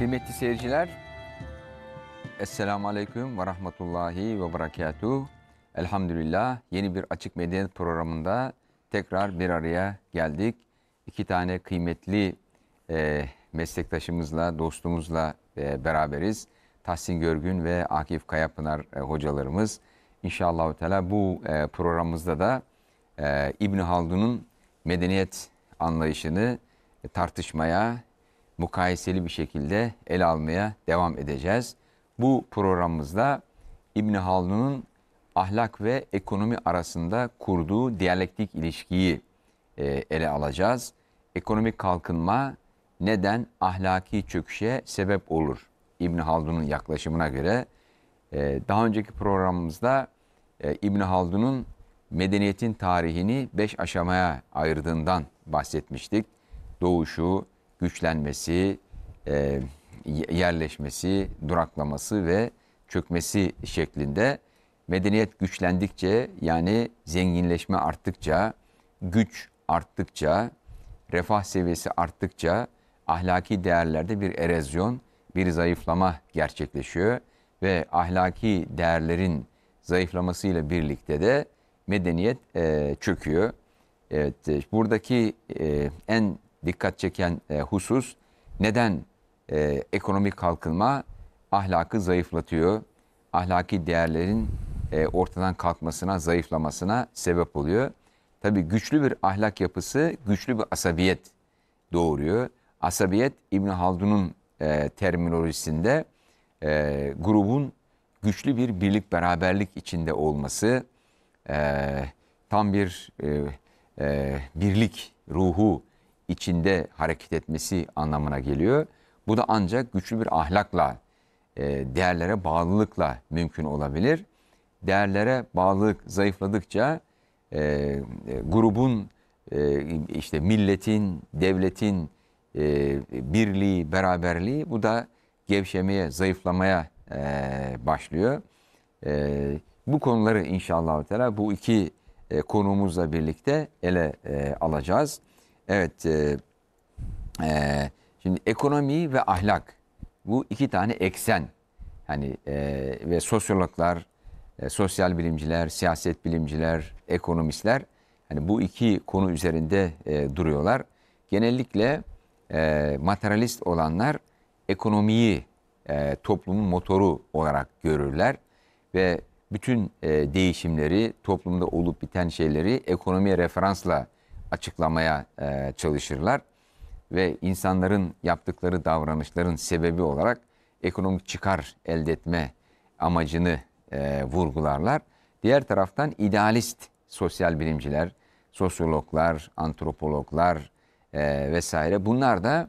Kıymetli seyirciler, Esselamu Aleyküm ve Rahmetullahi ve Berekatuhu. Elhamdülillah yeni bir Açık Medeniyet programında tekrar bir araya geldik. İki tane kıymetli e, meslektaşımızla, dostumuzla e, beraberiz. Tahsin Görgün ve Akif Kayapınar e, hocalarımız. İnşallah bu e, programımızda da e, İbn Haldun'un medeniyet anlayışını e, tartışmaya, mukayeseli bir şekilde ele almaya devam edeceğiz. Bu programımızda İbn Haldun'un ahlak ve ekonomi arasında kurduğu diyalektik ilişkiyi e, ele alacağız. Ekonomik kalkınma neden ahlaki çöküşe sebep olur? İbn Haldun'un yaklaşımına göre e, daha önceki programımızda e, İbn Haldun'un medeniyetin tarihini beş aşamaya ayırdığından bahsetmiştik. Doğuşu, güçlenmesi, e, yerleşmesi, duraklaması ve çökmesi şeklinde medeniyet güçlendikçe yani zenginleşme arttıkça, güç arttıkça, refah seviyesi arttıkça ahlaki değerlerde bir erozyon, bir zayıflama gerçekleşiyor ve ahlaki değerlerin zayıflamasıyla birlikte de medeniyet e, çöküyor. Evet, e, buradaki e, en dikkat çeken e, husus neden e, ekonomik kalkınma ahlakı zayıflatıyor, ahlaki değerlerin e, ortadan kalkmasına, zayıflamasına sebep oluyor. Tabii güçlü bir ahlak yapısı güçlü bir asabiyet doğuruyor. Asabiyet İbn Haldun'un e, terminolojisinde e, grubun güçlü bir birlik beraberlik içinde olması, e, tam bir e, e, birlik ruhu içinde hareket etmesi anlamına geliyor. Bu da ancak güçlü bir ahlakla, e, değerlere bağlılıkla mümkün olabilir. Değerlere bağlılık zayıfladıkça e, e, grubun, işte milletin, devletin birliği, beraberliği bu da gevşemeye, zayıflamaya başlıyor. bu konuları inşallah bu iki konumuzla birlikte ele alacağız. Evet. E, e, şimdi ekonomi ve ahlak bu iki tane eksen. Hani e, ve sosyologlar, e, sosyal bilimciler, siyaset bilimciler, ekonomistler hani bu iki konu üzerinde e, duruyorlar. Genellikle e, materyalist olanlar ekonomiyi e, toplumun motoru olarak görürler ve bütün e, değişimleri, toplumda olup biten şeyleri ekonomiye referansla açıklamaya e, çalışırlar ve insanların yaptıkları davranışların sebebi olarak ekonomik çıkar elde etme amacını e, vurgularlar. Diğer taraftan idealist sosyal bilimciler, sosyologlar, antropologlar e, vesaire bunlar da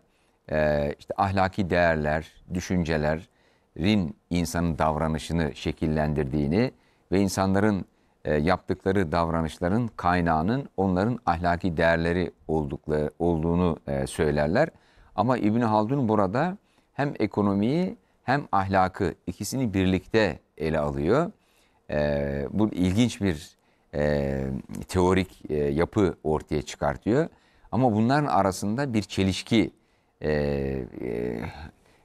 e, işte ahlaki değerler, düşüncelerin insanın davranışını şekillendirdiğini ve insanların e, yaptıkları davranışların kaynağının onların ahlaki değerleri oldukları olduğunu e, söylerler. Ama İbn Haldun burada hem ekonomiyi hem ahlakı ikisini birlikte ele alıyor. E, bu ilginç bir e, teorik e, yapı ortaya çıkartıyor. Ama bunların arasında bir çelişki e, e,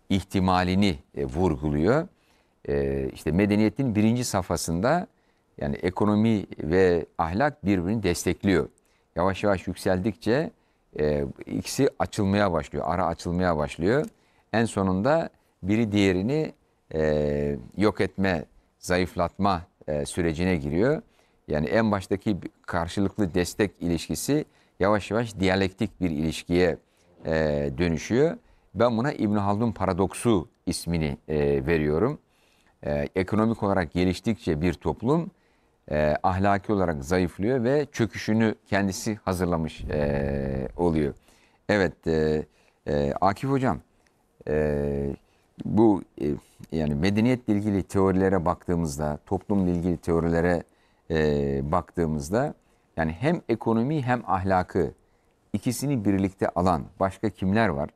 ihtimalini e, vurguluyor. E, işte medeniyetin birinci safhasında yani ekonomi ve ahlak birbirini destekliyor. Yavaş yavaş yükseldikçe e, ikisi açılmaya başlıyor, ara açılmaya başlıyor. En sonunda biri diğerini e, yok etme, zayıflatma e, sürecine giriyor. Yani en baştaki karşılıklı destek ilişkisi yavaş yavaş diyalektik bir ilişkiye e, dönüşüyor. Ben buna İbn Haldun paradoksu ismini e, veriyorum. E, ekonomik olarak geliştikçe bir toplum e, ahlaki olarak zayıflıyor ve çöküşünü kendisi hazırlamış e, oluyor. Evet e, e, Akif Hocam e, bu e, yani medeniyetle ilgili teorilere baktığımızda toplumla ilgili teorilere e, baktığımızda yani hem ekonomi hem ahlakı ikisini birlikte alan başka kimler var?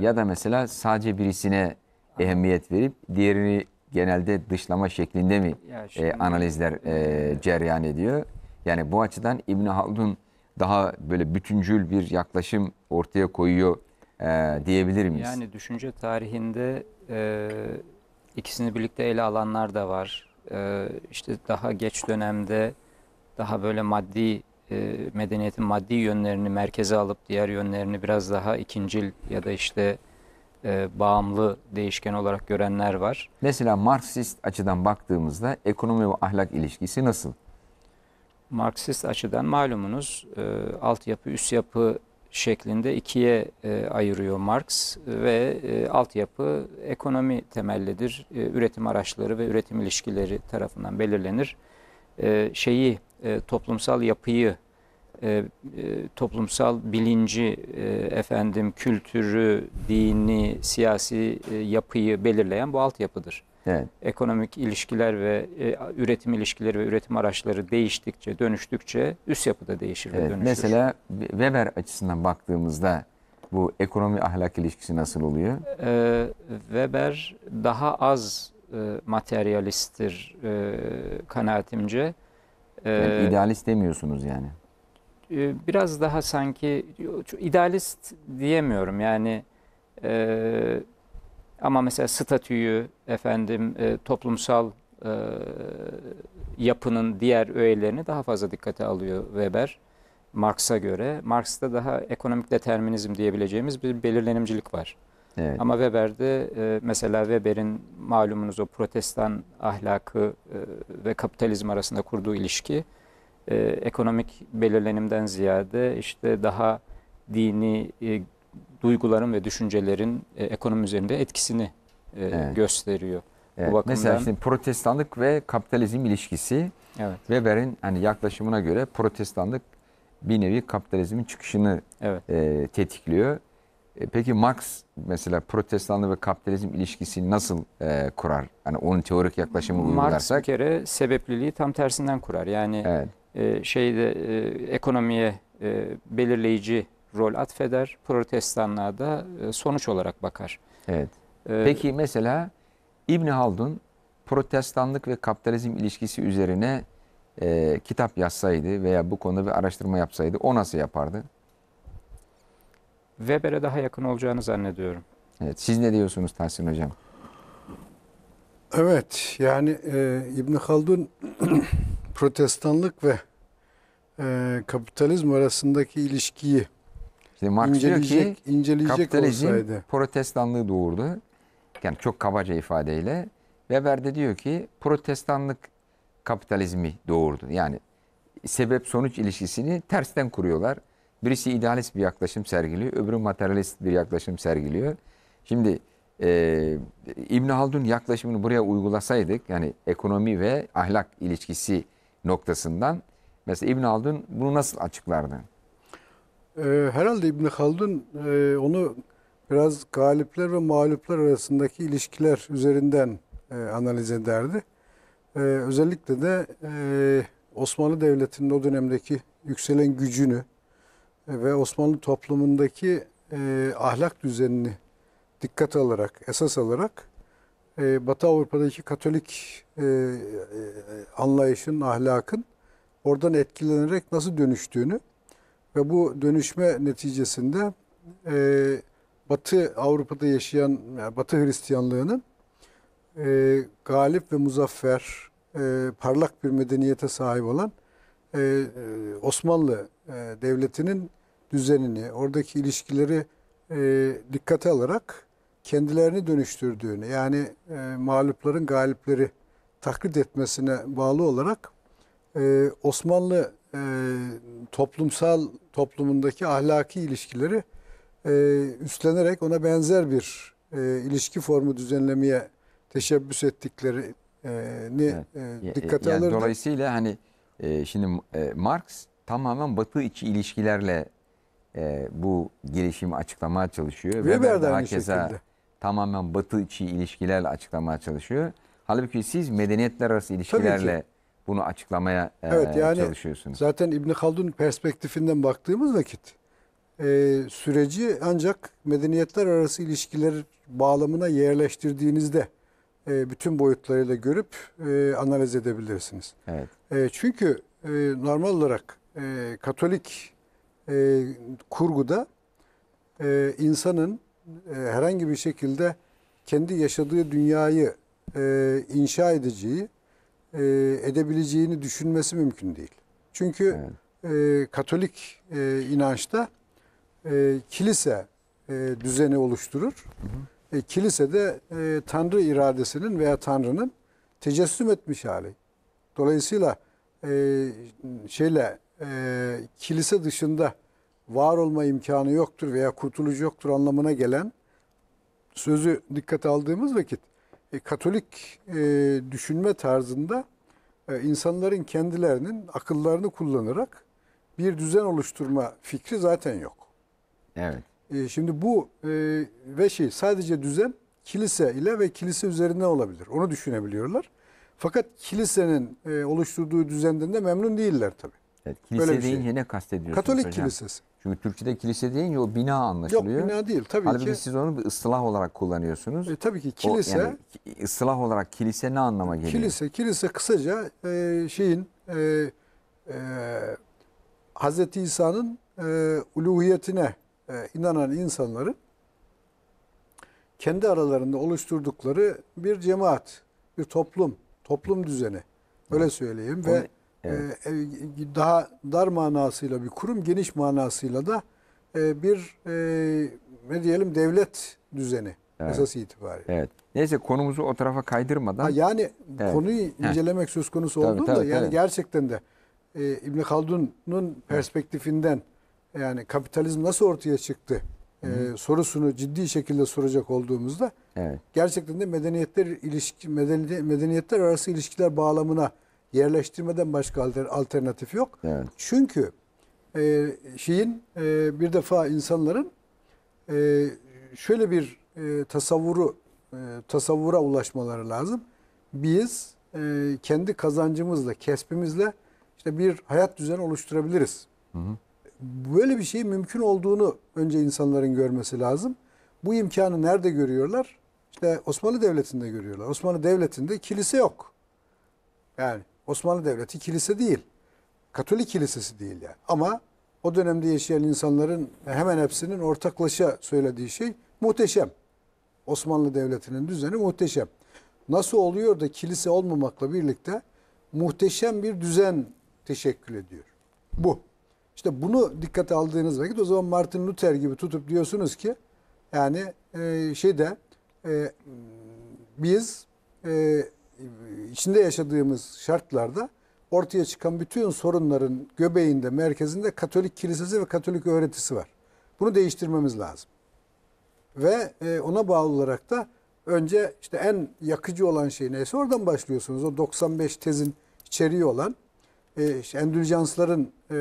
ya da mesela sadece birisine ee, ehemmiyet verip diğerini genelde dışlama şeklinde mi e, analizler e, ceryan ediyor? Yani bu açıdan İbn Haldun daha böyle bütüncül bir yaklaşım ortaya koyuyor e, diyebilir miyiz? Yani düşünce tarihinde e, ikisini birlikte ele alanlar da var. E, işte daha geç dönemde daha böyle maddi e, medeniyetin maddi yönlerini merkeze alıp diğer yönlerini biraz daha ikincil ya da işte e, bağımlı değişken olarak görenler var. Mesela Marksist açıdan baktığımızda ekonomi ve ahlak ilişkisi nasıl? Marksist açıdan malumunuz e, altyapı üst yapı şeklinde ikiye e, ayırıyor Marx ve e, altyapı ekonomi temellidir. E, üretim araçları ve üretim ilişkileri tarafından belirlenir. E, şeyi e, toplumsal yapıyı e, e, toplumsal bilinci, e, efendim kültürü, dini, siyasi e, yapıyı belirleyen bu altyapıdır. Evet. Ekonomik ilişkiler ve e, üretim ilişkileri ve üretim araçları değiştikçe, dönüştükçe üst yapıda değişir evet, ve dönüşür. Mesela Weber açısından baktığımızda bu ekonomi ahlak ilişkisi nasıl oluyor? E, Weber daha az e, materyalisttir e, kanaatimce. E, yani ee, demiyorsunuz yani. Ee, biraz daha sanki idealist diyemiyorum yani e, ama mesela statüyü efendim e, toplumsal e, yapının diğer öğelerini daha fazla dikkate alıyor Weber Marx'a göre. Marx'ta daha ekonomik determinizm diyebileceğimiz bir belirlenimcilik var. Evet. Ama Weber'de e, mesela Weber'in malumunuz o protestan ahlakı e, ve kapitalizm arasında kurduğu ilişki e, ekonomik belirlenimden ziyade işte daha dini e, duyguların ve düşüncelerin e, ekonomi üzerinde etkisini e, evet. gösteriyor. Evet. Bu bakımdan, Mesela şimdi protestanlık ve kapitalizm ilişkisi evet. Weber'in hani yaklaşımına göre protestanlık bir nevi kapitalizmin çıkışını evet. e, tetikliyor. E, peki Marx mesela protestanlık ve kapitalizm ilişkisini nasıl e, kurar? Hani onun teorik yaklaşımı Marx uygularsak. Marx bir kere sebepliliği tam tersinden kurar. Yani evet. E, şeyde e, ekonomiye e, belirleyici rol atfeder. Protestanlığa da sonuç olarak bakar. Evet. Peki mesela İbn Haldun protestanlık ve kapitalizm ilişkisi üzerine e, kitap yazsaydı veya bu konuda bir araştırma yapsaydı o nasıl yapardı? Weber'e daha yakın olacağını zannediyorum. Evet, siz ne diyorsunuz Tahsin Hocam? Evet, yani e, İbn Haldun protestanlık ve e, kapitalizm arasındaki ilişkiyi Şimdi inceleyecek, ki inceleyecek kapitalizm olsaydı. protestanlığı doğurdu. Yani çok kabaca ifadeyle. Weber de diyor ki protestanlık kapitalizmi doğurdu. Yani sebep sonuç ilişkisini tersten kuruyorlar. Birisi idealist bir yaklaşım sergiliyor, öbürü materyalist bir yaklaşım sergiliyor. Şimdi e, İbn Haldun yaklaşımını buraya uygulasaydık yani ekonomi ve ahlak ilişkisi noktasından. Mesela İbn Haldun bunu nasıl açıklardı? Ee, herhalde İbn Haldun e, onu biraz galipler ve mağluplar arasındaki ilişkiler üzerinden e, analiz ederdi. E, özellikle de Osmanlı Devleti'nin o dönemdeki yükselen gücünü ve Osmanlı toplumundaki ahlak düzenini dikkat alarak, esas alarak e, Batı Avrupa'daki Katolik e, e, anlayışın, ahlakın oradan etkilenerek nasıl dönüştüğünü ve bu dönüşme neticesinde e, Batı Avrupa'da yaşayan yani Batı Hristiyanlığının e, galip ve muzaffer, e, parlak bir medeniyete sahip olan e, e Osmanlı e, Devleti'nin düzenini, oradaki ilişkileri e, dikkate alarak kendilerini dönüştürdüğünü yani e, mağlupların galipleri taklit etmesine bağlı olarak e, Osmanlı e, toplumsal toplumundaki ahlaki ilişkileri e, üstlenerek ona benzer bir e, ilişki formu düzenlemeye teşebbüs ettiklerini e, evet. e, e dikkate yani alırdı. Dolayısıyla hani e, şimdi e, Marx tamamen batı içi ilişkilerle e, bu gelişimi açıklamaya çalışıyor. Weber, Weber de daha keza şekilde tamamen batı içi ilişkilerle açıklamaya çalışıyor. Halbuki siz medeniyetler arası ilişkilerle bunu açıklamaya e, evet, e, yani çalışıyorsunuz. Zaten İbni Haldun perspektifinden baktığımız vakit e, süreci ancak medeniyetler arası ilişkiler bağlamına yerleştirdiğinizde e, bütün boyutlarıyla görüp e, analiz edebilirsiniz. Evet. E, çünkü e, normal olarak e, Katolik e, kurguda e, insanın e, herhangi bir şekilde kendi yaşadığı dünyayı e, inşa edeceği, e, edebileceğini düşünmesi mümkün değil. Çünkü evet. Katolik inançta kilise düzeni oluşturur. Hı kilise de Tanrı iradesinin veya Tanrı'nın tecessüm etmiş hali. Dolayısıyla şeyle kilise dışında var olma imkanı yoktur veya kurtuluş yoktur anlamına gelen sözü dikkate aldığımız vakit e, Katolik e, düşünme tarzında e, insanların kendilerinin akıllarını kullanarak bir düzen oluşturma fikri zaten yok. Evet. E, şimdi bu e, ve şey sadece düzen kilise ile ve kilise üzerine olabilir. Onu düşünebiliyorlar. Fakat kilisenin e, oluşturduğu düzenden de memnun değiller tabii. Evet, kilise Böyle şey. deyince şey. ne kastediyorsunuz Katolik hocam? kilisesi. Çünkü Türkçe'de kilise deyince o bina anlaşılıyor. Yok bina değil tabii Halbuki ki. siz onu bir ıslah olarak kullanıyorsunuz. E, tabii ki kilise. O, yani, ıslah olarak kilise ne anlama geliyor? Kilise, kilise kısaca e, şeyin e, e, Hz. İsa'nın e, uluhiyetine e, inanan insanların kendi aralarında oluşturdukları bir cemaat, bir toplum, toplum düzeni. Öyle söyleyeyim. Ve evet. Ee, e, daha dar manasıyla bir kurum, geniş manasıyla da e, bir e, ne diyelim devlet düzeni evet. esas itibariyle. Evet. Neyse konumuzu o tarafa kaydırmadan. Ha, yani evet. konuyu incelemek Heh. söz konusu tabii, olduğunda tabii, yani tabii. gerçekten de e, İbn Haldun'un perspektifinden yani kapitalizm nasıl ortaya çıktı e, sorusunu ciddi şekilde soracak olduğumuzda evet. gerçekten de medeniyetler ilişki medeniyetler arası ilişkiler bağlamına yerleştirmeden başka alternatif yok. Evet. Çünkü e, şeyin e, bir defa insanların e, şöyle bir e, tasavvuru e, tasavvura ulaşmaları lazım. Biz e, kendi kazancımızla, kesbimizle işte bir hayat düzeni oluşturabiliriz. Hı hı. Böyle bir şey mümkün olduğunu önce insanların görmesi lazım. Bu imkanı nerede görüyorlar? İşte Osmanlı Devleti'nde görüyorlar. Osmanlı Devleti'nde kilise yok. Yani Osmanlı Devleti kilise değil. Katolik kilisesi değil yani. Ama o dönemde yaşayan insanların hemen hepsinin ortaklaşa söylediği şey muhteşem. Osmanlı Devleti'nin düzeni muhteşem. Nasıl oluyor da kilise olmamakla birlikte muhteşem bir düzen teşekkül ediyor. Bu. İşte bunu dikkate aldığınız vakit o zaman Martin Luther gibi tutup diyorsunuz ki yani e, şeyde e, biz e, içinde yaşadığımız şartlarda ortaya çıkan bütün sorunların göbeğinde, merkezinde Katolik kilisesi ve Katolik öğretisi var. Bunu değiştirmemiz lazım. Ve e, ona bağlı olarak da önce işte en yakıcı olan şey neyse oradan başlıyorsunuz. O 95 tezin içeriği olan e, işte endüljansların e,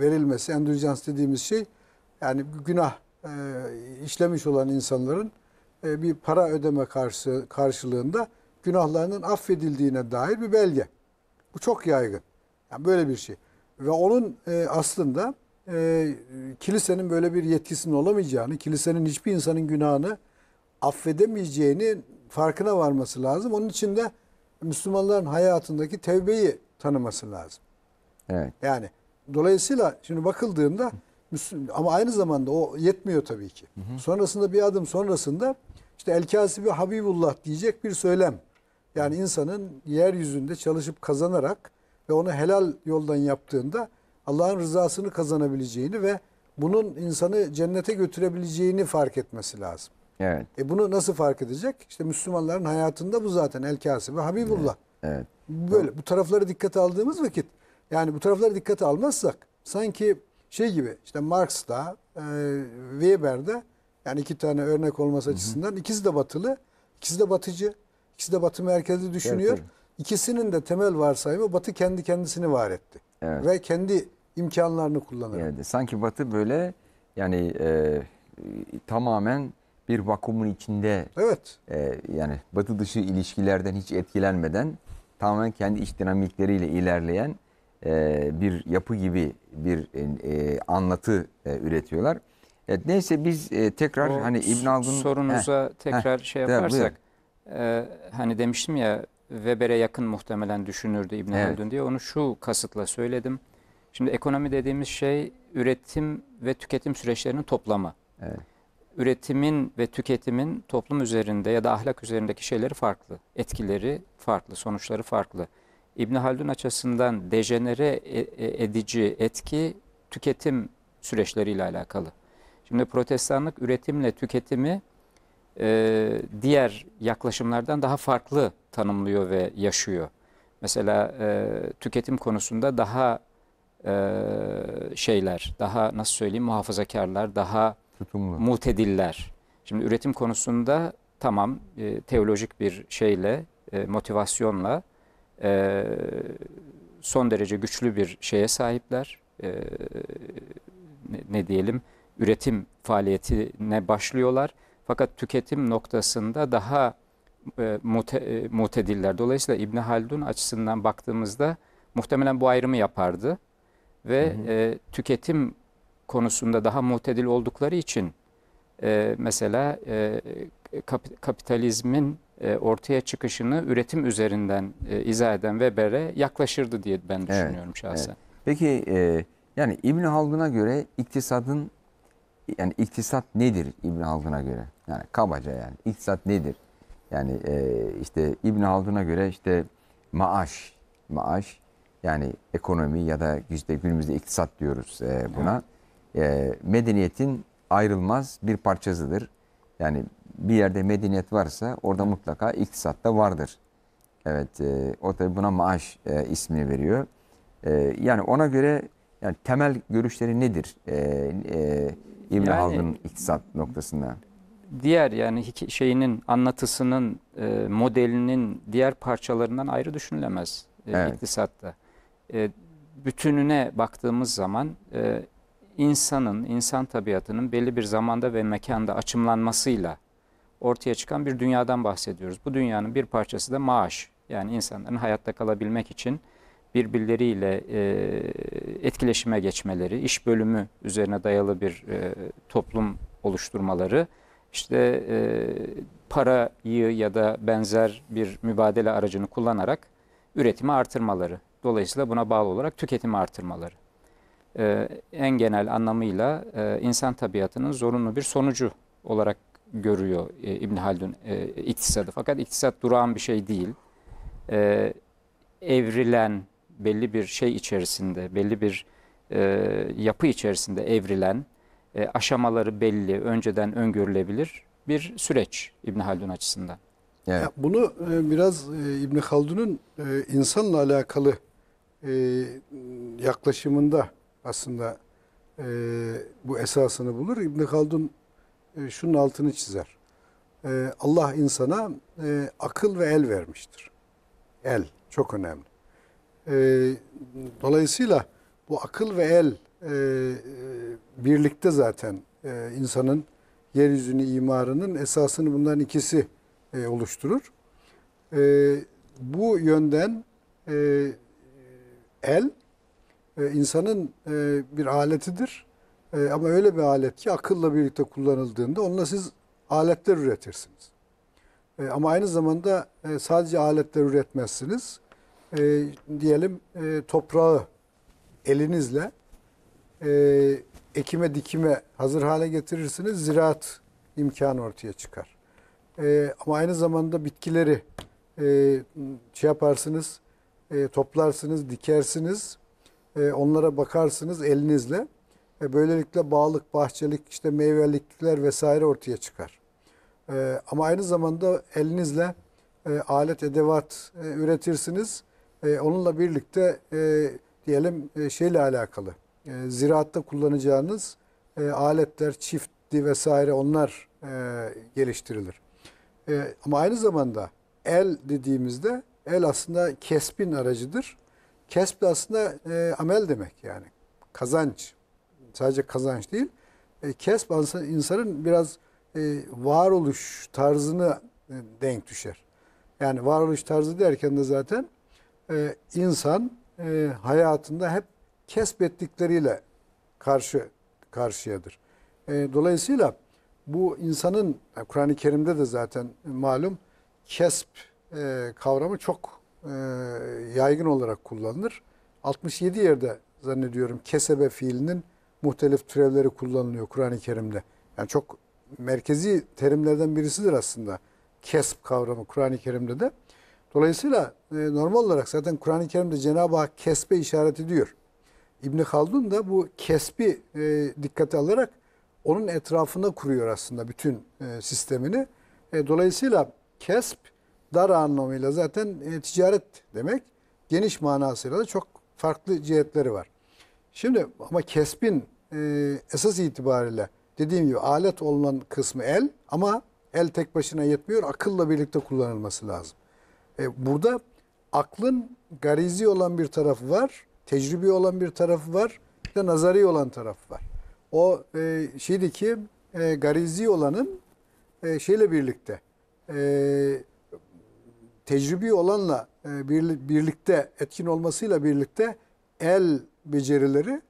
verilmesi, endüljans dediğimiz şey yani günah işlemiş olan insanların bir para ödeme karşı karşılığında günahlarının affedildiğine dair bir belge. Bu çok yaygın. Yani böyle bir şey. Ve onun e, aslında e, kilisenin böyle bir yetkisinin olamayacağını, kilisenin hiçbir insanın günahını affedemeyeceğini farkına varması lazım. Onun için de Müslümanların hayatındaki tevbeyi tanıması lazım. Evet. Yani dolayısıyla şimdi bakıldığında ama aynı zamanda o yetmiyor tabii ki. Hı hı. Sonrasında bir adım sonrasında işte El Kasibi Habibullah diyecek bir söylem yani insanın yeryüzünde çalışıp kazanarak ve onu helal yoldan yaptığında Allah'ın rızasını kazanabileceğini ve bunun insanı cennete götürebileceğini fark etmesi lazım. Evet. E bunu nasıl fark edecek? İşte Müslümanların hayatında bu zaten El Kasım ve Habibullah. Evet. evet. Böyle bu tarafları dikkate aldığımız vakit yani bu tarafları dikkate almazsak sanki şey gibi işte Marx'ta, e, Weber'de yani iki tane örnek olması açısından hı hı. ikisi de batılı, ikisi de batıcı. İkisi de Batı merkezi düşünüyor. Evet, İkisinin de temel varsayımı Batı kendi kendisini var etti. Evet. Ve kendi imkanlarını kullanıyor. Evet, sanki Batı böyle yani e, tamamen bir vakumun içinde evet. e, yani Batı dışı ilişkilerden hiç etkilenmeden tamamen kendi iç dinamikleriyle ilerleyen e, bir yapı gibi bir e, e anlatı e, üretiyorlar. Evet, neyse biz e, tekrar o hani İbn Haldun sorunuza heh, tekrar heh, şey yaparsak. Buyur e, hani demiştim ya Weber'e yakın muhtemelen düşünürdü İbn evet. Haldun diye. Onu şu kasıtla söyledim. Şimdi ekonomi dediğimiz şey üretim ve tüketim süreçlerinin toplamı. Evet. Üretimin ve tüketimin toplum üzerinde ya da ahlak üzerindeki şeyleri farklı. Etkileri farklı, sonuçları farklı. İbn Haldun açısından dejenere e, e, edici etki tüketim süreçleriyle alakalı. Şimdi protestanlık üretimle tüketimi e, diğer yaklaşımlardan daha farklı tanımlıyor ve yaşıyor. Mesela e, tüketim konusunda daha e, şeyler, daha nasıl söyleyeyim muhafazakarlar, daha Tutumlu. mutediller. Şimdi üretim konusunda tamam e, teolojik bir şeyle, e, motivasyonla e, son derece güçlü bir şeye sahipler. E, ne, ne diyelim üretim faaliyetine başlıyorlar fakat tüketim noktasında daha e, mute, e, mutediller. Dolayısıyla İbni Haldun açısından baktığımızda muhtemelen bu ayrımı yapardı. Ve hı hı. E, tüketim konusunda daha mutedil oldukları için e, mesela e, kap, kapitalizmin e, ortaya çıkışını üretim üzerinden e, izah eden Weber'e yaklaşırdı diye ben düşünüyorum evet, şahsen. Evet. Peki e, yani İbn Haldun'a göre iktisadın yani iktisat nedir İbn Haldun'a göre? Yani kabaca yani iktisat nedir? Yani e, işte İbn Haldun'a göre işte maaş, maaş yani ekonomi ya da işte günümüzde iktisat diyoruz e, buna. Evet. E, medeniyetin ayrılmaz bir parçasıdır. Yani bir yerde medeniyet varsa orada mutlaka iktisat da vardır. Evet, e, o tabi buna maaş e, ismini veriyor. E, yani ona göre yani temel görüşleri nedir? E, e, İbn yani, Haldun iktisat noktasında. Diğer yani şeyinin anlatısının e, modelinin diğer parçalarından ayrı düşünülemez e, evet. iktisatta. E, bütününe baktığımız zaman e, insanın, insan tabiatının belli bir zamanda ve mekanda açımlanmasıyla ortaya çıkan bir dünyadan bahsediyoruz. Bu dünyanın bir parçası da maaş. Yani insanların hayatta kalabilmek için birbirleriyle e, etkileşime geçmeleri, iş bölümü üzerine dayalı bir e, toplum oluşturmaları, işte e, parayı ya da benzer bir mübadele aracını kullanarak üretimi artırmaları. Dolayısıyla buna bağlı olarak tüketimi artırmaları. E, en genel anlamıyla e, insan tabiatının zorunlu bir sonucu olarak görüyor e, İbn Haldun e, iktisadı. Fakat iktisat durağan bir şey değil. E, evrilen, belli bir şey içerisinde, belli bir e, yapı içerisinde evrilen, e, aşamaları belli, önceden öngörülebilir bir süreç İbn Haldun açısından. Evet. Ya bunu e, biraz e, İbn Haldun'un e, insanla alakalı e, yaklaşımında aslında e, bu esasını bulur. İbn Haldun e, şunun altını çizer. E, Allah insana e, akıl ve el vermiştir. El çok önemli. E, dolayısıyla bu akıl ve el e, e, birlikte zaten e, insanın yeryüzünü imarının esasını bunların ikisi e, oluşturur. E, bu yönden e, el e, insanın e, bir aletidir. E, ama öyle bir alet ki akılla birlikte kullanıldığında onunla siz aletler üretirsiniz. E, ama aynı zamanda e, sadece aletler üretmezsiniz e, diyelim e, toprağı elinizle e, ekime dikime hazır hale getirirsiniz. Ziraat imkanı ortaya çıkar. E, ama aynı zamanda bitkileri e, şey yaparsınız, e, toplarsınız, dikersiniz, e, onlara bakarsınız elinizle. E, böylelikle bağlık, bahçelik, işte meyvelikler vesaire ortaya çıkar. E, ama aynı zamanda elinizle e, alet, edevat e, üretirsiniz e, onunla birlikte e, diyelim e, şeyle alakalı e, ziraatta kullanacağınız e, aletler, çifti vesaire onlar e, geliştirilir. E, ama aynı zamanda el dediğimizde el aslında kesbin aracıdır. Kesb de aslında e, amel demek yani kazanç. Sadece kazanç değil. E, kesb aslında insanın biraz e, varoluş tarzını e, denk düşer. Yani varoluş tarzı derken de zaten e, insan e, hayatında hep kesbettikleriyle karşı karşıyadır. E, dolayısıyla bu insanın e, Kur'an-ı Kerim'de de zaten malum kesp e, kavramı çok e, yaygın olarak kullanılır. 67 yerde zannediyorum kesebe fiilinin muhtelif türevleri kullanılıyor Kur'an-ı Kerim'de. Yani çok merkezi terimlerden birisidir aslında kesp kavramı Kur'an-ı Kerim'de de. Dolayısıyla e, normal olarak zaten Kur'an-ı Kerim'de Cenab-ı Hak kesbe işaret ediyor. İbn Haldun da bu kesbi e, dikkate alarak onun etrafında kuruyor aslında bütün e, sistemini. E, dolayısıyla kesp dar anlamıyla zaten e, ticaret demek. Geniş manasıyla da çok farklı cihetleri var. Şimdi ama kesbin e, esas itibariyle dediğim gibi alet olunan kısmı el ama el tek başına yetmiyor. Akılla birlikte kullanılması lazım. E, burada aklın garizi olan bir tarafı var, tecrübi olan bir tarafı var, bir de nazari olan tarafı var. O e, şeydeki e, garizi olanın e, şeyle birlikte e, tecrübi olanla e, bir, birlikte etkin olmasıyla birlikte el becerileri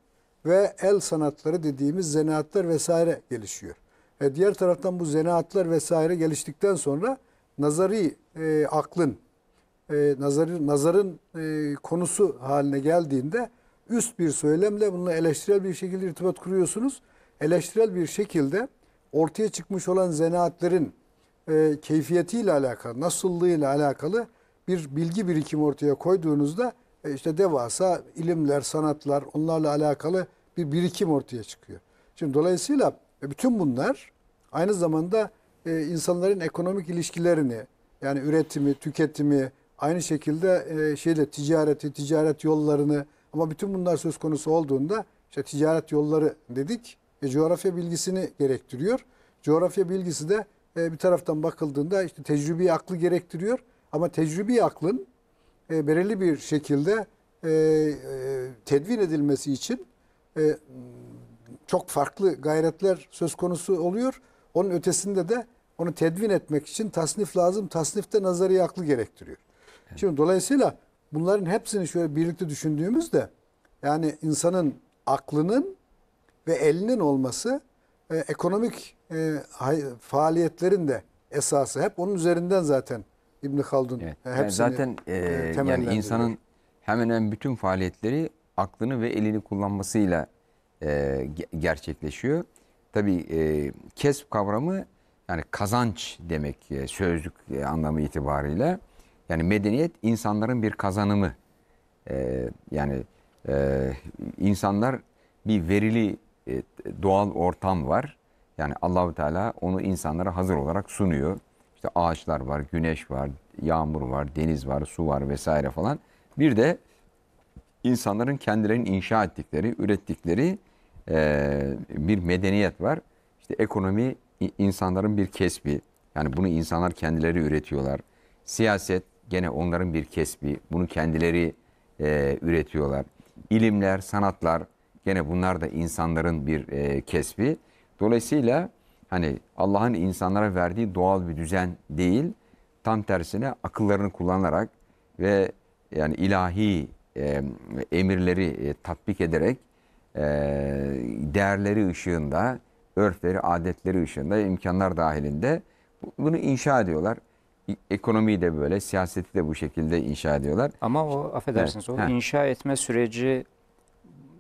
ve el sanatları dediğimiz zanaatlar vesaire gelişiyor. E, diğer taraftan bu zanaatlar vesaire geliştikten sonra nazari e, aklın e, nazarın, nazarın e, konusu haline geldiğinde üst bir söylemle bununla eleştirel bir şekilde irtibat kuruyorsunuz. Eleştirel bir şekilde ortaya çıkmış olan zanaatlerin e, keyfiyetiyle alakalı, nasıllığıyla alakalı bir bilgi birikimi ortaya koyduğunuzda e, işte devasa ilimler, sanatlar onlarla alakalı bir birikim ortaya çıkıyor. Şimdi dolayısıyla e, bütün bunlar aynı zamanda e, insanların ekonomik ilişkilerini yani üretimi, tüketimi, Aynı şekilde e, şeyle ticareti, ticaret yollarını ama bütün bunlar söz konusu olduğunda işte ticaret yolları dedik. E, coğrafya bilgisini gerektiriyor. Coğrafya bilgisi de e, bir taraftan bakıldığında işte tecrübi aklı gerektiriyor. Ama tecrübi aklın e, belirli bir şekilde e, e, tedvin edilmesi için e, çok farklı gayretler söz konusu oluyor. Onun ötesinde de onu tedvin etmek için tasnif lazım. Tasnif de nazari aklı gerektiriyor. Şimdi dolayısıyla bunların hepsini şöyle birlikte düşündüğümüzde yani insanın aklının ve elinin olması e, ekonomik e, faaliyetlerin de esası. Hep onun üzerinden zaten İbn Haldun evet. E, yani zaten e, e yani insanın hemen hemen bütün faaliyetleri aklını ve elini kullanmasıyla e, gerçekleşiyor. Tabii e, kesp kavramı yani kazanç demek e, sözlük anlamı itibarıyla. Yani medeniyet insanların bir kazanımı. E, yani e, insanlar bir verili e, doğal ortam var. Yani Allahu Teala onu insanlara hazır olarak sunuyor. İşte ağaçlar var, güneş var, yağmur var, deniz var, su var vesaire falan. Bir de insanların kendilerinin inşa ettikleri, ürettikleri e, bir medeniyet var. İşte ekonomi insanların bir kesbi. Yani bunu insanlar kendileri üretiyorlar. Siyaset Gene onların bir kesbi. Bunu kendileri e, üretiyorlar. İlimler, sanatlar gene bunlar da insanların bir e, kesbi. Dolayısıyla hani Allah'ın insanlara verdiği doğal bir düzen değil. Tam tersine akıllarını kullanarak ve yani ilahi e, emirleri e, tatbik ederek e, değerleri ışığında, örfleri, adetleri ışığında, imkanlar dahilinde bunu inşa ediyorlar ekonomiyi de böyle, siyaseti de bu şekilde inşa ediyorlar. Ama o affedersiniz evet. o ha. inşa etme süreci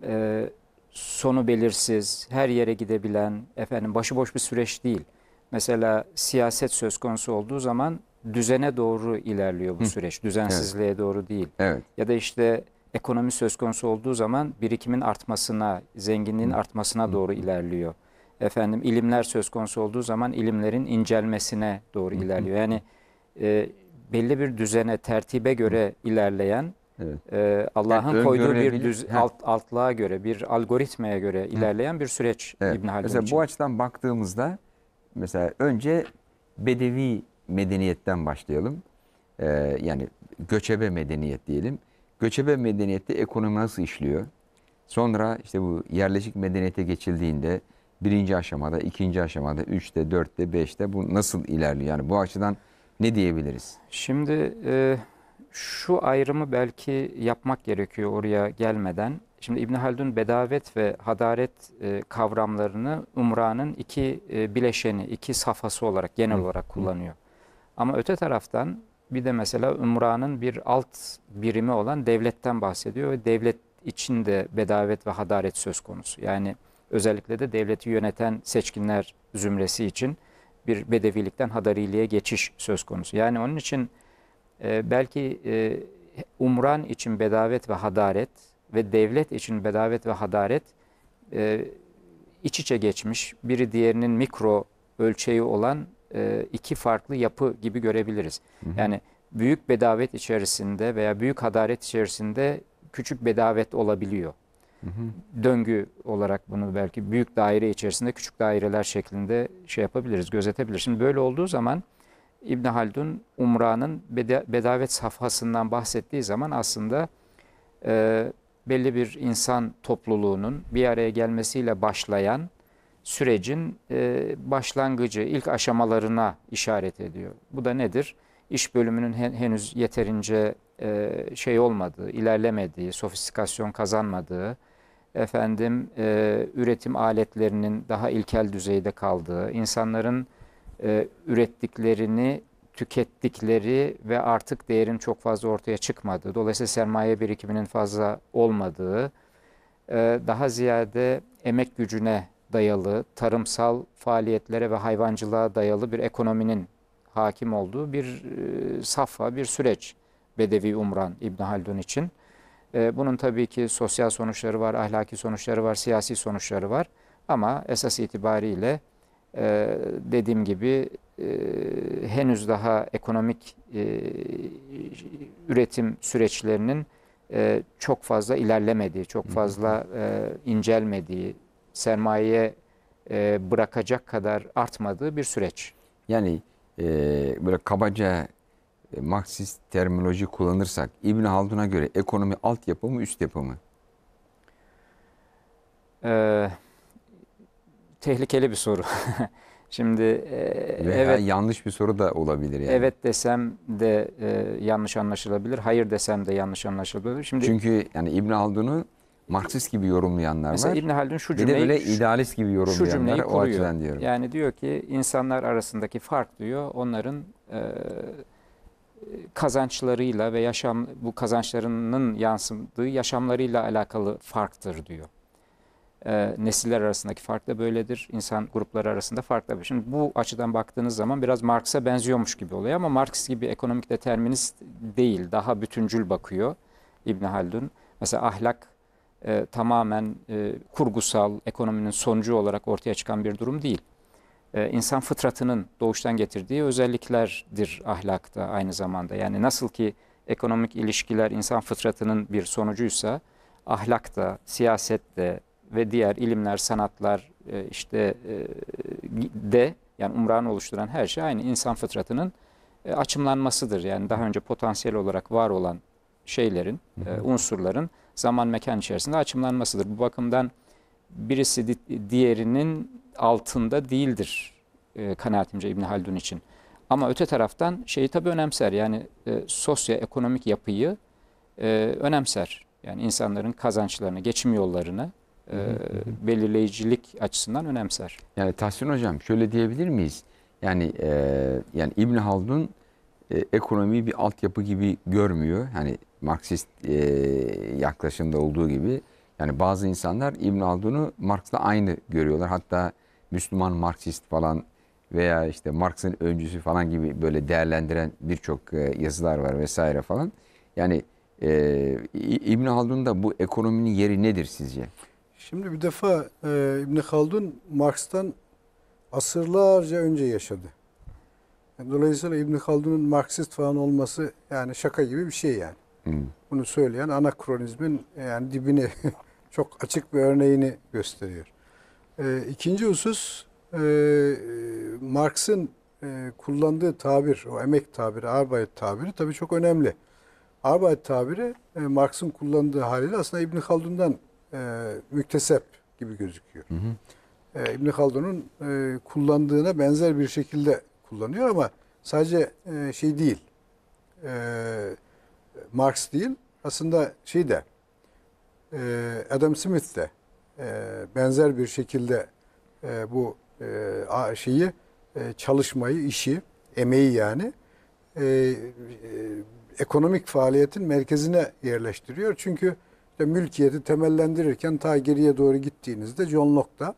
e, sonu belirsiz, her yere gidebilen, efendim başıboş bir süreç değil. Mesela siyaset söz konusu olduğu zaman düzene doğru ilerliyor bu Hı. süreç. Düzensizliğe evet. doğru değil. Evet. Ya da işte ekonomi söz konusu olduğu zaman birikimin artmasına, zenginliğin Hı. artmasına Hı. doğru ilerliyor. Efendim ilimler söz konusu olduğu zaman ilimlerin incelmesine doğru Hı. ilerliyor. Yani e, belli bir düzene, tertibe göre ilerleyen Evet. E, Allah'ın Yani koyduğu bir düz, alt, altlığa göre, bir algoritmaya göre ilerleyen bir süreç Evet. İbn Haldun Mesela için. bu açıdan baktığımızda mesela önce bedevi medeniyetten başlayalım. Ee, yani göçebe medeniyet diyelim. Göçebe medeniyette ekonomi nasıl işliyor? Sonra işte bu yerleşik medeniyete geçildiğinde birinci aşamada, ikinci aşamada, üçte, dörtte, beşte bu nasıl ilerliyor? Yani bu açıdan ne diyebiliriz? Şimdi e, şu ayrımı belki yapmak gerekiyor oraya gelmeden. Şimdi İbn Haldun bedavet ve hadaret e, kavramlarını Umra'nın iki e, bileşeni, iki safhası olarak genel Hı. olarak kullanıyor. Ama öte taraftan bir de mesela Umra'nın bir alt birimi olan devletten bahsediyor ve devlet içinde bedavet ve hadaret söz konusu. Yani özellikle de devleti yöneten seçkinler zümresi için bir bedevilikten hadariliğe geçiş söz konusu. Yani onun için e, belki e, umran için bedavet ve hadaret ve devlet için bedavet ve hadaret e, iç içe geçmiş, biri diğerinin mikro ölçeği olan e, iki farklı yapı gibi görebiliriz. Hı hı. Yani büyük bedavet içerisinde veya büyük hadaret içerisinde küçük bedavet olabiliyor hı. döngü olarak bunu belki büyük daire içerisinde küçük daireler şeklinde şey yapabiliriz, gözetebiliriz. Şimdi böyle olduğu zaman İbn Haldun Umra'nın bedavet safhasından bahsettiği zaman aslında e, belli bir insan topluluğunun bir araya gelmesiyle başlayan sürecin e, başlangıcı, ilk aşamalarına işaret ediyor. Bu da nedir? İş bölümünün henüz yeterince e, şey olmadığı, ilerlemediği, sofistikasyon kazanmadığı, efendim e, üretim aletlerinin daha ilkel düzeyde kaldığı, insanların e, ürettiklerini tükettikleri ve artık değerin çok fazla ortaya çıkmadığı, dolayısıyla sermaye birikiminin fazla olmadığı, e, daha ziyade emek gücüne dayalı, tarımsal faaliyetlere ve hayvancılığa dayalı bir ekonominin hakim olduğu bir e, safha, bir süreç Bedevi Umran İbn Haldun için. E, bunun tabii ki sosyal sonuçları var, ahlaki sonuçları var, siyasi sonuçları var. Ama esas itibariyle e, dediğim gibi e, henüz daha ekonomik üretim süreçlerinin çok fazla ilerlemediği, çok fazla incelmediği, sermayeye bırakacak kadar artmadığı bir süreç. Yani e, böyle kabaca e, Marksist terminoloji kullanırsak İbn Haldun'a göre ekonomi alt yapı mı üst yapı mı? Ee, tehlikeli bir soru. Şimdi e, Ve evet yanlış bir soru da olabilir yani. Evet desem de e, yanlış anlaşılabilir. Hayır desem de yanlış anlaşılabilir. Şimdi Çünkü yani İbn Haldun'u Marksist gibi yorumlayanlar mesela var. Mesela İbn Haldun şu cümleyi böyle idealist gibi yorumlayanlar şu cümleyi kuruyor. o açıdan diyorum. Yani diyor ki insanlar arasındaki fark diyor onların e, kazançlarıyla ve yaşam bu kazançlarının yansıdığı yaşamlarıyla alakalı farktır diyor. E, nesiller arasındaki fark da böyledir. İnsan grupları arasında fark da Şimdi bu açıdan baktığınız zaman biraz Marx'a benziyormuş gibi oluyor ama Marx gibi ekonomik determinist değil. Daha bütüncül bakıyor İbn Haldun. Mesela ahlak e, tamamen e, kurgusal ekonominin sonucu olarak ortaya çıkan bir durum değil. E, insan fıtratının doğuştan getirdiği özelliklerdir ahlakta aynı zamanda. Yani nasıl ki ekonomik ilişkiler insan fıtratının bir sonucuysa ahlakta, siyasette ve diğer ilimler, sanatlar e, işte e, de yani umranı oluşturan her şey aynı insan fıtratının açımlanmasıdır. Yani daha önce potansiyel olarak var olan şeylerin, unsurların zaman mekan içerisinde açımlanmasıdır. Bu bakımdan birisi diğerinin altında değildir e, kanaatimce İbn Haldun için. Ama öte taraftan şeyi tabii önemser yani e, sosyoekonomik yapıyı e, önemser. Yani insanların kazançlarını, geçim yollarını e, belirleyicilik açısından önemser. Yani Tahsin Hocam şöyle diyebilir miyiz? Yani e, yani İbn Haldun e, ekonomiyi bir altyapı gibi görmüyor. Hani Marksist e, yaklaşımda olduğu gibi. Yani bazı insanlar İbn Haldun'u Marx'la aynı görüyorlar. Hatta Müslüman Marksist falan veya işte Marx'ın öncüsü falan gibi böyle değerlendiren birçok e, yazılar var vesaire falan. Yani e, İbn Haldun'da bu ekonominin yeri nedir sizce? Şimdi bir defa e, İbn Haldun Marx'tan asırlarca önce yaşadı. Dolayısıyla İbn Haldun'un Marksist falan olması yani şaka gibi bir şey yani. Hmm. Bunu söyleyen anakronizmin yani dibini çok açık bir örneğini gösteriyor. E, ikinci husus e, Marx'ın e, kullandığı tabir, o emek tabiri, arbeit tabiri tabii çok önemli. Arbeit tabiri e, Marx'ın kullandığı haliyle aslında İbn Haldun'dan e, müktesep gibi gözüküyor. Hı hı. E, İbn Haldun'un e, kullandığına benzer bir şekilde kullanıyor ama sadece e, şey değil. E, Marx değil. Aslında şey de e, Adam Smith de e, benzer bir şekilde e, bu e, şeyi çalışmayı, işi, emeği yani ekonomik faaliyetin merkezine yerleştiriyor. Çünkü işte mülkiyeti temellendirirken ta geriye doğru gittiğinizde John Locke da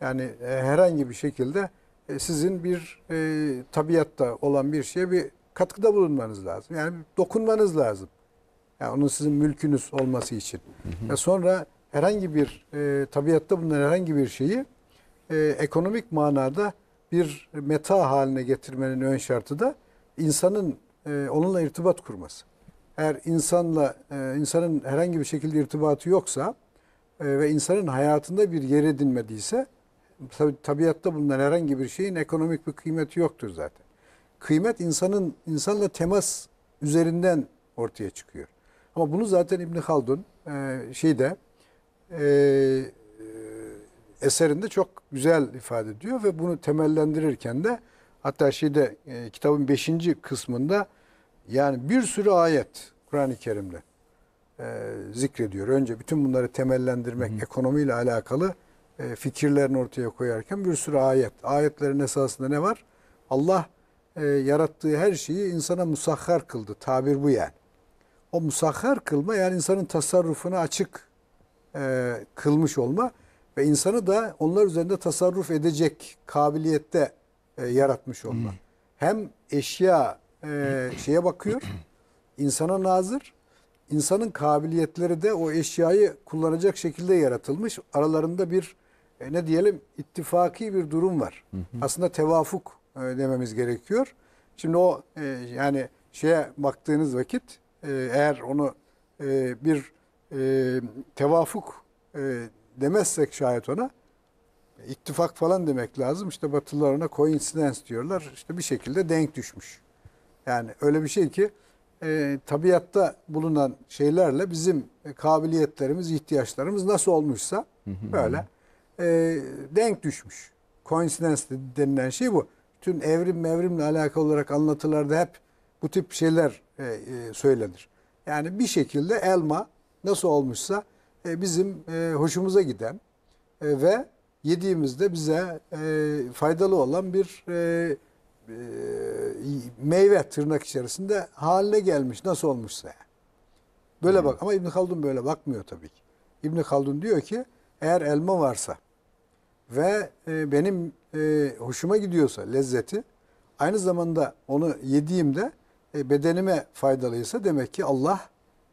yani herhangi bir şekilde sizin bir e, tabiatta olan bir şeye bir katkıda bulunmanız lazım. Yani dokunmanız lazım. Yani onun sizin mülkünüz olması için. Hı hı. Ya sonra herhangi bir e, tabiatta bulunan herhangi bir şeyi e, ekonomik manada bir meta haline getirmenin ön şartı da insanın e, onunla irtibat kurması. Eğer insanla e, insanın herhangi bir şekilde irtibatı yoksa e, ve insanın hayatında bir yer edinmediyse tabi, tabiatta bulunan herhangi bir şeyin ekonomik bir kıymeti yoktur zaten. Kıymet insanın insanla temas üzerinden ortaya çıkıyor. Ama bunu zaten İbn Haldun e, şeyde e, e, eserinde çok güzel ifade ediyor ve bunu temellendirirken de hatta şeyde e, kitabın 5. kısmında yani bir sürü ayet Kur'an-ı Kerim'de e, zikrediyor. Önce bütün bunları temellendirmek, hı ekonomiyle alakalı e, fikirlerini ortaya koyarken bir sürü ayet. Ayetlerin esasında ne var? Allah e, yarattığı her şeyi insana musahhar kıldı. Tabir bu yani. O musahhar kılma yani insanın tasarrufuna açık e, kılmış olma ve insanı da onlar üzerinde tasarruf edecek kabiliyette e, yaratmış olma. Hmm. Hem eşya e, şeye bakıyor, insana nazır, insanın kabiliyetleri de o eşyayı kullanacak şekilde yaratılmış. Aralarında bir e, ne diyelim ittifaki bir durum var. Hı Aslında tevafuk e, dememiz gerekiyor. Şimdi o e, yani şeye baktığınız vakit e, eğer onu e, bir e, tevafuk e, demezsek şayet ona ittifak falan demek lazım. İşte Batılılarına coincidence diyorlar. İşte bir şekilde denk düşmüş. Yani öyle bir şey ki e, tabiatta bulunan şeylerle bizim kabiliyetlerimiz, ihtiyaçlarımız nasıl olmuşsa böyle e, denk düşmüş. Coincidence denilen şey bu. Tüm evrim mevrimle alakalı olarak anlatılarda hep bu tip şeyler e, e, söylenir. Yani bir şekilde elma nasıl olmuşsa e, bizim e, hoşumuza giden e, ve yediğimizde bize e, faydalı olan bir e, e, meyve tırnak içerisinde haline gelmiş nasıl olmuşsa. Böyle hmm. bak ama İbn Haldun böyle bakmıyor tabii ki. İbn Haldun diyor ki eğer elma varsa ve e, benim e, hoşuma gidiyorsa lezzeti aynı zamanda onu yediğimde e, bedenime faydalıysa demek ki Allah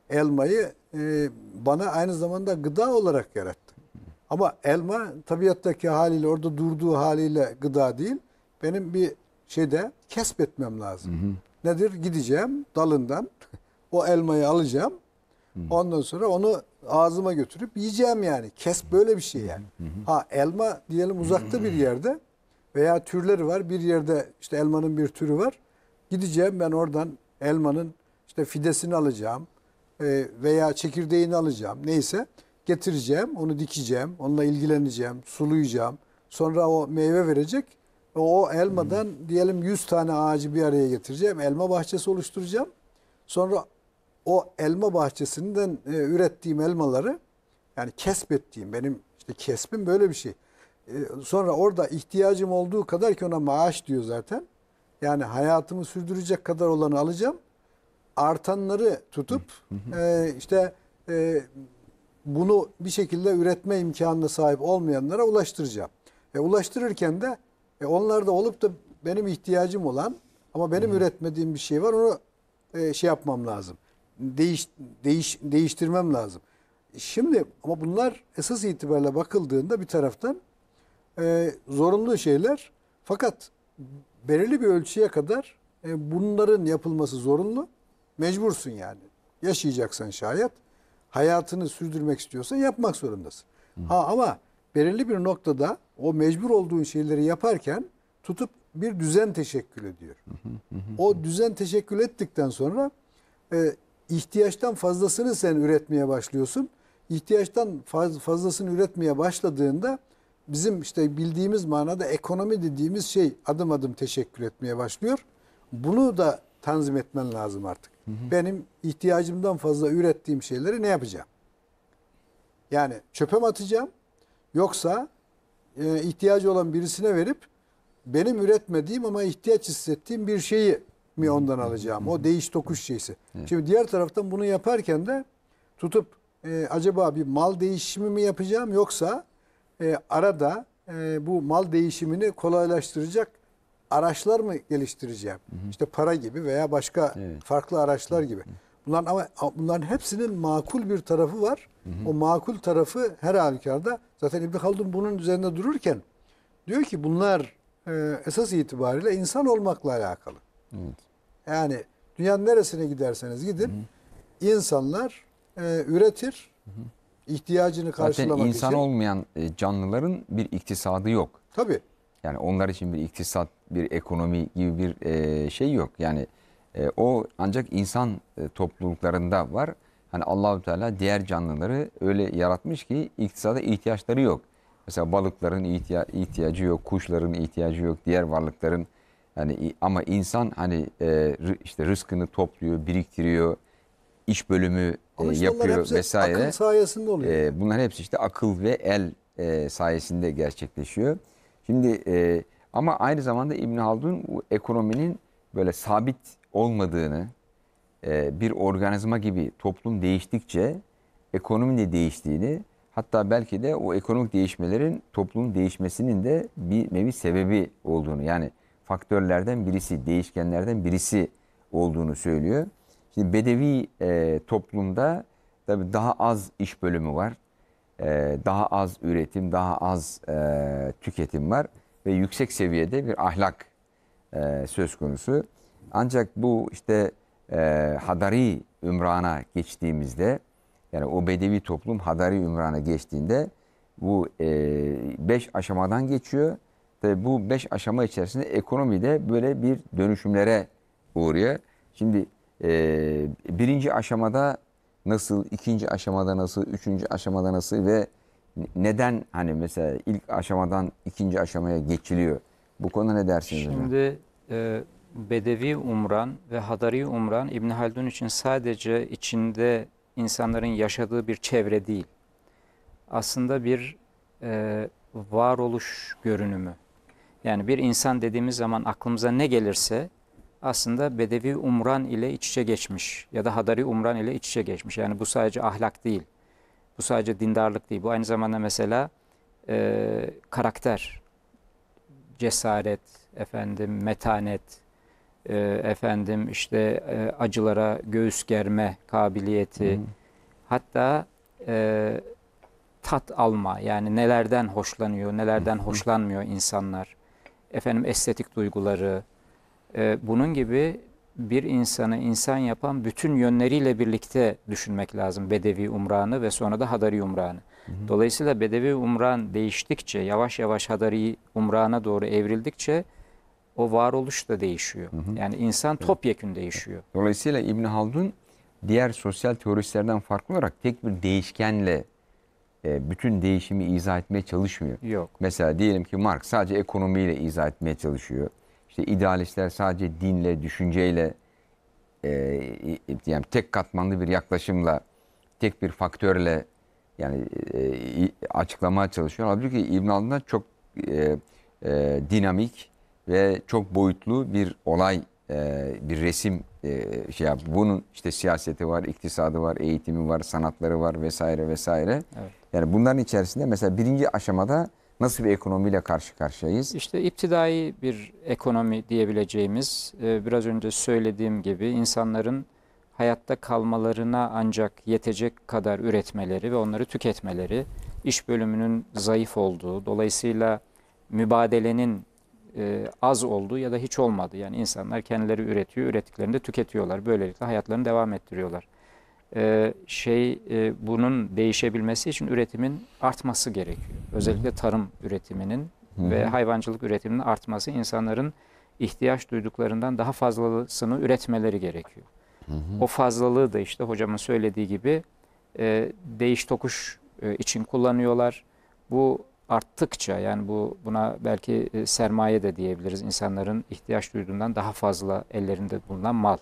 elmayı e, bana aynı zamanda gıda olarak yarattı. Ama elma tabiattaki haliyle orada durduğu haliyle gıda değil. Benim bir şeyde kesbetmem lazım. Hı hı. Nedir? Gideceğim dalından o elmayı alacağım. hı. Ondan sonra onu ağzıma götürüp yiyeceğim yani. Kes böyle bir şey yani. Hı hı. Ha elma diyelim uzakta hı hı. bir yerde veya türleri var. Bir yerde işte elmanın bir türü var. Gideceğim ben oradan elmanın işte fidesini alacağım. E, veya çekirdeğini alacağım neyse getireceğim, onu dikeceğim, onunla ilgileneceğim, sulayacağım. Sonra o meyve verecek. O elmadan hmm. diyelim 100 tane ağacı bir araya getireceğim. Elma bahçesi oluşturacağım. Sonra o elma bahçesinden e, ürettiğim elmaları yani kesbettiğim benim işte kesbim böyle bir şey. E, sonra orada ihtiyacım olduğu kadar ki ona maaş diyor zaten. Yani hayatımı sürdürecek kadar olanı alacağım artanları tutup e, işte e, bunu bir şekilde üretme imkanına sahip olmayanlara ulaştıracağım. E, ulaştırırken de e, onlarda olup da benim ihtiyacım olan ama benim hı üretmediğim bir şey var onu e, şey yapmam lazım. Değiş, değiş, değiştirmem lazım. Şimdi ama bunlar esas itibariyle bakıldığında bir taraftan e, zorunlu şeyler fakat belirli bir ölçüye kadar e, bunların yapılması zorunlu. Mecbursun yani. Yaşayacaksan şayet hayatını sürdürmek istiyorsan yapmak zorundasın. Hı. Ha ama belirli bir noktada o mecbur olduğun şeyleri yaparken tutup bir düzen teşekkül ediyor. O düzen teşekkül ettikten sonra e, ihtiyaçtan fazlasını sen üretmeye başlıyorsun. İhtiyaçtan faz, fazlasını üretmeye başladığında bizim işte bildiğimiz manada ekonomi dediğimiz şey adım adım teşekkül etmeye başlıyor. Bunu da tanzim etmen lazım artık. Hı Benim ihtiyacımdan fazla ürettiğim şeyleri ne yapacağım? Yani çöpe mi atacağım? Yoksa e, ihtiyacı olan birisine verip benim üretmediğim ama ihtiyaç hissettiğim bir şeyi mi ondan alacağım? O değiş tokuş şeysi. Evet. Şimdi diğer taraftan bunu yaparken de tutup e, acaba bir mal değişimi mi yapacağım yoksa e, arada e, bu mal değişimini kolaylaştıracak araçlar mı geliştireceğim? Hı hı. İşte para gibi veya başka evet. farklı araçlar gibi. Bunların ama bunların hepsinin makul bir tarafı var. Hı hı. O makul tarafı her halükarda zaten İbn Haldun bunun üzerinde dururken diyor ki bunlar e, esas itibariyle insan olmakla alakalı. Evet. Yani dünyanın neresine giderseniz gidin hı hı. insanlar e, üretir. Hı hı. ihtiyacını karşılamak Zaten insan için. olmayan e, canlıların bir iktisadı yok. Tabii. Yani onlar için bir iktisat, bir ekonomi gibi bir e, şey yok. Yani e, o ancak insan e, topluluklarında var. Hani Allahu Teala diğer canlıları öyle yaratmış ki iktisada ihtiyaçları yok. Mesela balıkların ihtiya ihtiyacı yok, kuşların ihtiyacı yok, diğer varlıkların yani ama insan hani e, işte rızkını topluyor, biriktiriyor, iş bölümü e, ama işte yapıyor hepsi vesaire. Akıl sayesinde oluyor. E, bunlar hepsi işte akıl ve el e, sayesinde gerçekleşiyor. Şimdi e, ama aynı zamanda İbn Haldun ekonominin böyle sabit olmadığını e, bir organizma gibi toplum değiştikçe ekonominin de değiştiğini hatta belki de o ekonomik değişmelerin toplumun değişmesinin de bir nevi sebebi olduğunu yani faktörlerden birisi, değişkenlerden birisi olduğunu söylüyor. Şimdi Bedevi e, toplumda tabii daha az iş bölümü var. Ee, daha az üretim, daha az e, tüketim var ve yüksek seviyede bir ahlak e, söz konusu. Ancak bu işte e, Hadari Ümran'a geçtiğimizde yani o bedevi toplum Hadari Ümran'a geçtiğinde bu e, beş aşamadan geçiyor. Tabii bu beş aşama içerisinde ekonomide böyle bir dönüşümlere uğruyor. Şimdi birinci aşamada nasıl, ikinci aşamada nasıl, üçüncü aşamada nasıl ve neden hani mesela ilk aşamadan ikinci aşamaya geçiliyor? Bu konu ne dersiniz Şimdi, e, Bedevi Umran ve Hadari Umran İbn Haldun için sadece içinde insanların yaşadığı bir çevre değil. Aslında bir e, varoluş görünümü. Yani bir insan dediğimiz zaman aklımıza ne gelirse aslında Bedevi Umran ile iç içe geçmiş ya da Hadari Umran ile iç içe geçmiş. Yani bu sadece ahlak değil, bu sadece dindarlık değil. Bu aynı zamanda mesela e, karakter, cesaret, efendim metanet, e, efendim işte e, acılara göğüs germe kabiliyeti, hmm. hatta e, tat alma yani nelerden hoşlanıyor, nelerden hoşlanmıyor insanlar. Efendim estetik duyguları, ee, bunun gibi bir insanı insan yapan bütün yönleriyle birlikte düşünmek lazım Bedevi Umran'ı ve sonra da Hadari Umran'ı. Dolayısıyla Bedevi Umran değiştikçe, yavaş yavaş Hadari Umran'a doğru evrildikçe o varoluş da değişiyor. Hı hı. Yani insan topyekün değişiyor. Dolayısıyla İbn Haldun diğer sosyal teoristlerden farklı olarak tek bir değişkenle e, bütün değişimi izah etmeye çalışmıyor. Yok. Mesela diyelim ki Marx sadece ekonomiyle izah etmeye çalışıyor. İşte idealistler sadece dinle, düşünceyle e, yani tek katmanlı bir yaklaşımla, tek bir faktörle yani e, açıklamaya çalışıyor. Halbuki İbn Haldun'da çok e, e, dinamik ve çok boyutlu bir olay, e, bir resim e, şey yap. Bunun işte siyaseti var, iktisadı var, eğitimi var, sanatları var vesaire vesaire. Evet. Yani bunların içerisinde mesela birinci aşamada nasıl bir ekonomiyle karşı karşıyayız? İşte iptidai bir ekonomi diyebileceğimiz e, biraz önce söylediğim gibi insanların hayatta kalmalarına ancak yetecek kadar üretmeleri ve onları tüketmeleri, iş bölümünün zayıf olduğu, dolayısıyla mübadelenin e, az olduğu ya da hiç olmadığı. Yani insanlar kendileri üretiyor, ürettiklerini de tüketiyorlar. Böylelikle hayatlarını devam ettiriyorlar. Ee, şey e, bunun değişebilmesi için üretimin artması gerekiyor. Özellikle tarım üretiminin ve hayvancılık üretiminin artması insanların ihtiyaç duyduklarından daha fazlasını üretmeleri gerekiyor. O fazlalığı da işte hocamın söylediği gibi e, değiş tokuş e, için kullanıyorlar. Bu arttıkça yani bu buna belki sermaye de diyebiliriz. insanların ihtiyaç duyduğundan daha fazla ellerinde bulunan mal.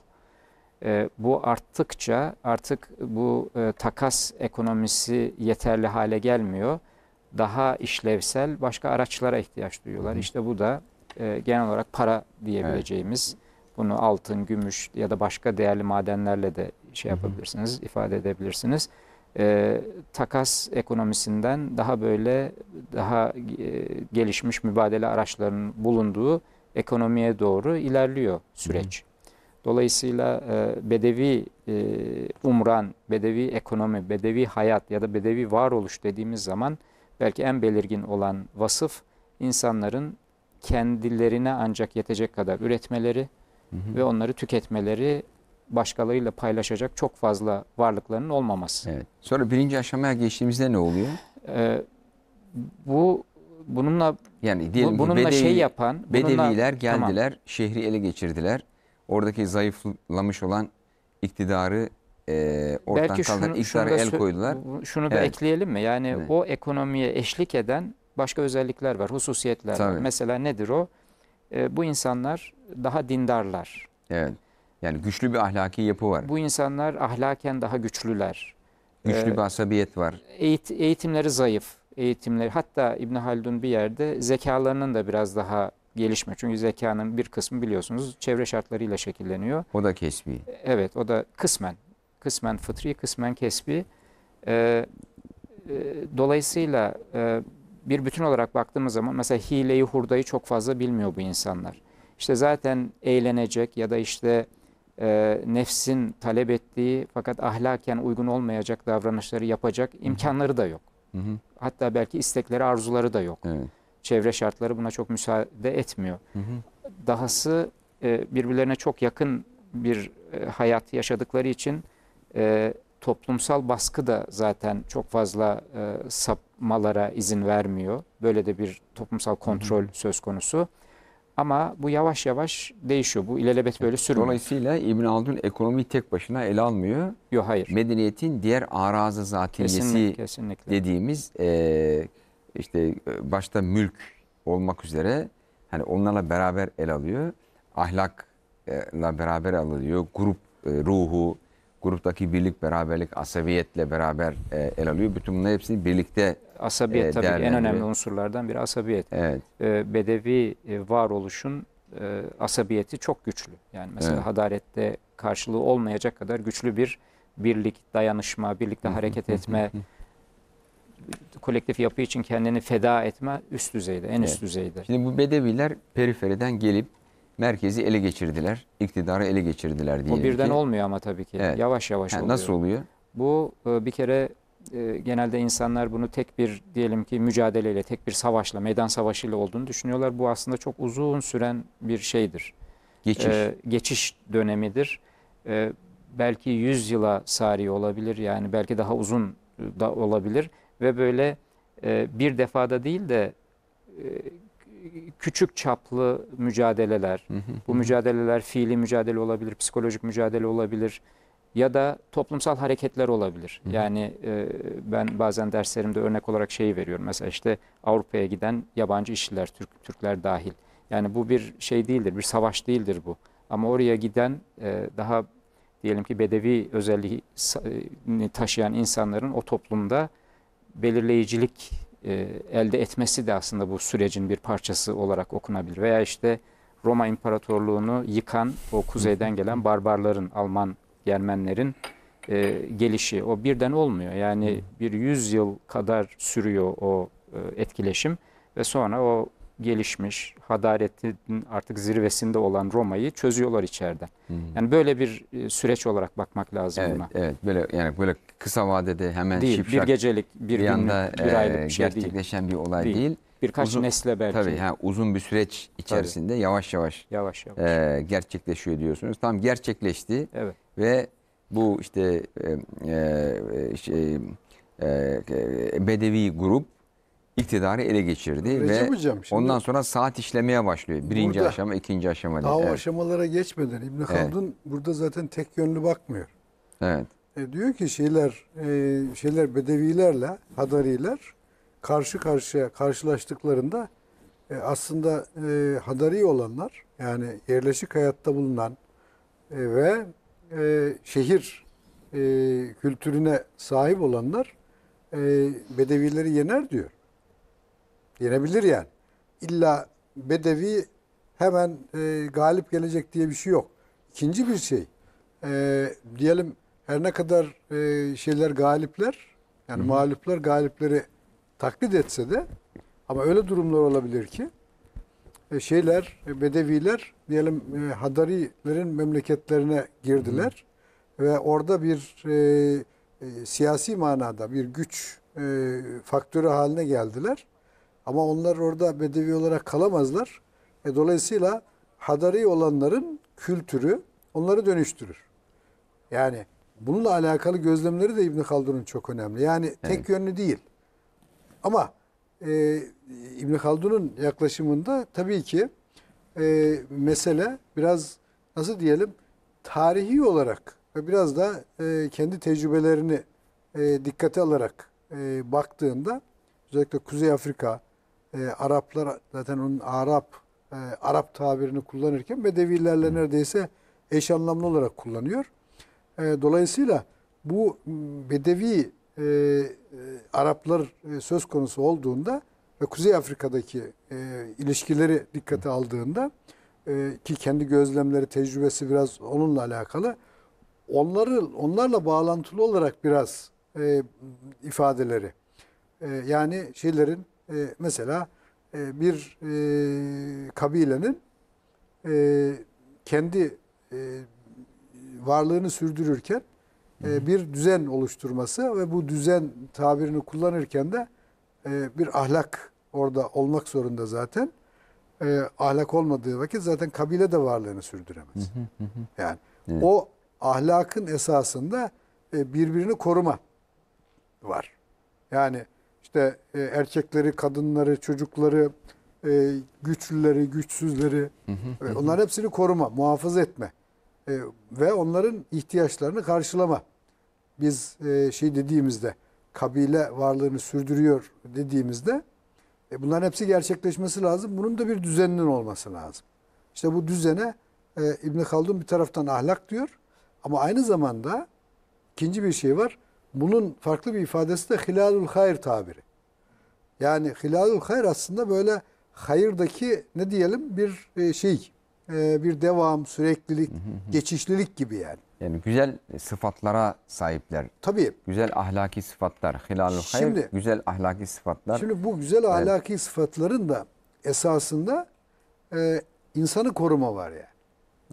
Ee, bu arttıkça artık bu e, takas ekonomisi yeterli hale gelmiyor. Daha işlevsel başka araçlara ihtiyaç duyuyorlar. hı. İşte bu da e, genel olarak para diyebileceğimiz evet. bunu altın, gümüş ya da başka değerli madenlerle de şey yapabilirsiniz, hı hı. ifade edebilirsiniz. E, takas ekonomisinden daha böyle daha e, gelişmiş mübadele araçlarının bulunduğu ekonomiye doğru ilerliyor süreç. Hı hı. Dolayısıyla e, bedevi e, umran, bedevi ekonomi, bedevi hayat ya da bedevi varoluş dediğimiz zaman belki en belirgin olan vasıf insanların kendilerine ancak yetecek kadar üretmeleri hı hı. ve onları tüketmeleri başkalarıyla paylaşacak çok fazla varlıklarının olmaması. Evet. Sonra birinci aşamaya geçtiğimizde ne oluyor? Ee, bu bununla yani diyelim bu, bununla bedevi, şey yapan bedeviler geldiler, tamam. şehri ele geçirdiler oradaki zayıflamış olan iktidarı e, ortadan Belki şunu, kaldıran iktidara el koydular. Şunu da evet. ekleyelim mi? Yani evet. o ekonomiye eşlik eden başka özellikler var, hususiyetler Tabii. var. Mesela nedir o? E, bu insanlar daha dindarlar. Evet. Yani güçlü bir ahlaki yapı var. Bu insanlar ahlaken daha güçlüler. Güçlü e, bir asabiyet var. Eğit eğitimleri zayıf. Eğitimleri hatta İbn Haldun bir yerde zekalarının da biraz daha gelişme. Çünkü zekanın bir kısmı biliyorsunuz çevre şartlarıyla şekilleniyor. O da kesbi. Evet o da kısmen. Kısmen fıtri, kısmen kesbi. Ee, e, dolayısıyla e, bir bütün olarak baktığımız zaman mesela hileyi, hurdayı çok fazla bilmiyor bu insanlar. İşte zaten eğlenecek ya da işte e, nefsin talep ettiği fakat ahlaken uygun olmayacak davranışları yapacak imkanları da yok. Hı hı. Hatta belki istekleri, arzuları da yok. Evet. Çevre şartları buna çok müsaade etmiyor. Hı hı. Dahası e, birbirlerine çok yakın bir e, hayat yaşadıkları için e, toplumsal baskı da zaten çok fazla e, sapmalara izin vermiyor. Böyle de bir toplumsal kontrol hı hı. söz konusu. Ama bu yavaş yavaş değişiyor. Bu ilelebet böyle sürmüyor. Dolayısıyla İbn Haldun ekonomiyi tek başına ele almıyor. Yok hayır. Medeniyetin diğer arazı zatiyesi kesinlikle, kesinlikle. dediğimiz e, işte e, başta mülk olmak üzere hani onlarla beraber el alıyor. Ahlakla beraber alıyor. Grup e, ruhu, gruptaki birlik, beraberlik, asabiyetle beraber e, el alıyor. Bütün bunların hepsini birlikte Asabiyet tabii en önemli unsurlardan biri asabiyet. Evet. Bedevi varoluşun asabiyeti çok güçlü. Yani mesela evet. hadarette karşılığı olmayacak kadar güçlü bir birlik, dayanışma, birlikte hareket etme kolektif yapı için kendini feda etme üst düzeyde, en evet. üst düzeyde. Şimdi bu Bedeviler periferiden gelip merkezi ele geçirdiler, iktidarı ele geçirdiler diye. O birden ki. olmuyor ama tabii ki. Evet. Yavaş yavaş ha, oluyor. Nasıl oluyor? Bu e, bir kere e, genelde insanlar bunu tek bir diyelim ki mücadeleyle, tek bir savaşla, meydan savaşıyla olduğunu düşünüyorlar. Bu aslında çok uzun süren bir şeydir. Geçiş. Ee, geçiş dönemidir. Ee, belki 100 yıla sari olabilir yani belki daha uzun e, da olabilir ve böyle e, bir defada değil de e, küçük çaplı mücadeleler, bu mücadeleler fiili mücadele olabilir, psikolojik mücadele olabilir ya da toplumsal hareketler olabilir. Yani e, ben bazen derslerimde örnek olarak şeyi veriyorum. Mesela işte Avrupa'ya giden yabancı işçiler, Türk, Türkler dahil. Yani bu bir şey değildir, bir savaş değildir bu. Ama oraya giden e, daha diyelim ki bedevi özelliğini taşıyan insanların o toplumda belirleyicilik e, elde etmesi de aslında bu sürecin bir parçası olarak okunabilir. Veya işte Roma İmparatorluğunu yıkan o kuzeyden gelen barbarların, Alman, Germenlerin e, gelişi. O birden olmuyor. Yani bir yüzyıl kadar sürüyor o e, etkileşim ve sonra o gelişmiş, hadaretin artık zirvesinde olan Roma'yı çözüyorlar içeriden. Hı Yani böyle bir e, süreç olarak bakmak lazım evet, buna. Evet, böyle yani böyle kısa vadede hemen değil, şipşak bir gecelik bir, bir anda günlük, bir e, aylık bir şey gerçekleşen değil. bir olay değil. değil. Birkaç uzun, nesle belki. Tabii ha, uzun bir süreç içerisinde tabii. yavaş yavaş, yavaş, yavaş. E, gerçekleşiyor diyorsunuz. Tam gerçekleşti evet. ve bu işte e, e, şey, e, Bedevi grup iktidarı ele geçirdi Recep ve şimdi ondan sonra saat işlemeye başlıyor. Birinci burada, aşama, ikinci aşama. Daha evet. aşamalara geçmeden İbn evet. burada zaten tek yönlü bakmıyor. Evet. E, diyor ki şeyler e, şeyler bedevilerle hadariler karşı karşıya karşılaştıklarında e, aslında e, hadari olanlar yani yerleşik hayatta bulunan e, ve e, şehir e, kültürüne sahip olanlar e, bedevileri yener diyor. Yenebilir yani. İlla bedevi hemen e, galip gelecek diye bir şey yok. İkinci bir şey e, diyelim her ne kadar e, şeyler galipler yani Hı-hı. mağluplar galipleri taklit etse de ama öyle durumlar olabilir ki e, şeyler e, Bedeviler diyelim e, Hadarilerin memleketlerine girdiler Hı-hı. ve orada bir e, e, siyasi manada bir güç e, faktörü haline geldiler. Ama onlar orada bedevi olarak kalamazlar. E, dolayısıyla hadari olanların kültürü onları dönüştürür. Yani Bununla alakalı gözlemleri de İbn Haldun'un çok önemli. Yani evet. tek yönlü değil. Ama e, İbn Haldun'un yaklaşımında tabii ki e, mesele biraz nasıl diyelim tarihi olarak ve biraz da e, kendi tecrübelerini e, dikkate alarak e, baktığında özellikle Kuzey Afrika, e, Araplar zaten onun Arap e, Arap tabirini kullanırken Bedevilerle neredeyse eş anlamlı olarak kullanıyor. E, dolayısıyla bu bedevi e, e, Araplar e, söz konusu olduğunda ve Kuzey Afrika'daki e, ilişkileri dikkate aldığında e, ki kendi gözlemleri, tecrübesi biraz onunla alakalı. Onları, onlarla bağlantılı olarak biraz e, ifadeleri. E, yani şeylerin e, mesela e, bir e, kabilenin e, kendi e, varlığını sürdürürken e, bir düzen oluşturması ve bu düzen tabirini kullanırken de e, bir ahlak orada olmak zorunda zaten. E, ahlak olmadığı vakit zaten kabile de varlığını sürdüremez. yani evet. o ahlakın esasında e, birbirini koruma var. Yani işte e, erkekleri, kadınları, çocukları, e, güçlüleri, güçsüzleri hı e, onların hepsini koruma, muhafaza etme e, ve onların ihtiyaçlarını karşılama. Biz e, şey dediğimizde kabile varlığını sürdürüyor dediğimizde e, bunların hepsi gerçekleşmesi lazım. Bunun da bir düzeninin olması lazım. İşte bu düzene e, İbn Haldun bir taraftan ahlak diyor ama aynı zamanda ikinci bir şey var. Bunun farklı bir ifadesi de hilalul hayr tabiri. Yani hilalul hayr aslında böyle hayırdaki ne diyelim bir e, şey e, bir devam, süreklilik, geçişlilik gibi yani. Yani güzel sıfatlara sahipler. Tabii. Güzel ahlaki sıfatlar. Hilalul hayır, Şimdi- güzel ahlaki sıfatlar. Şimdi bu güzel ahlaki sıfatların da esasında e, insanı koruma var yani.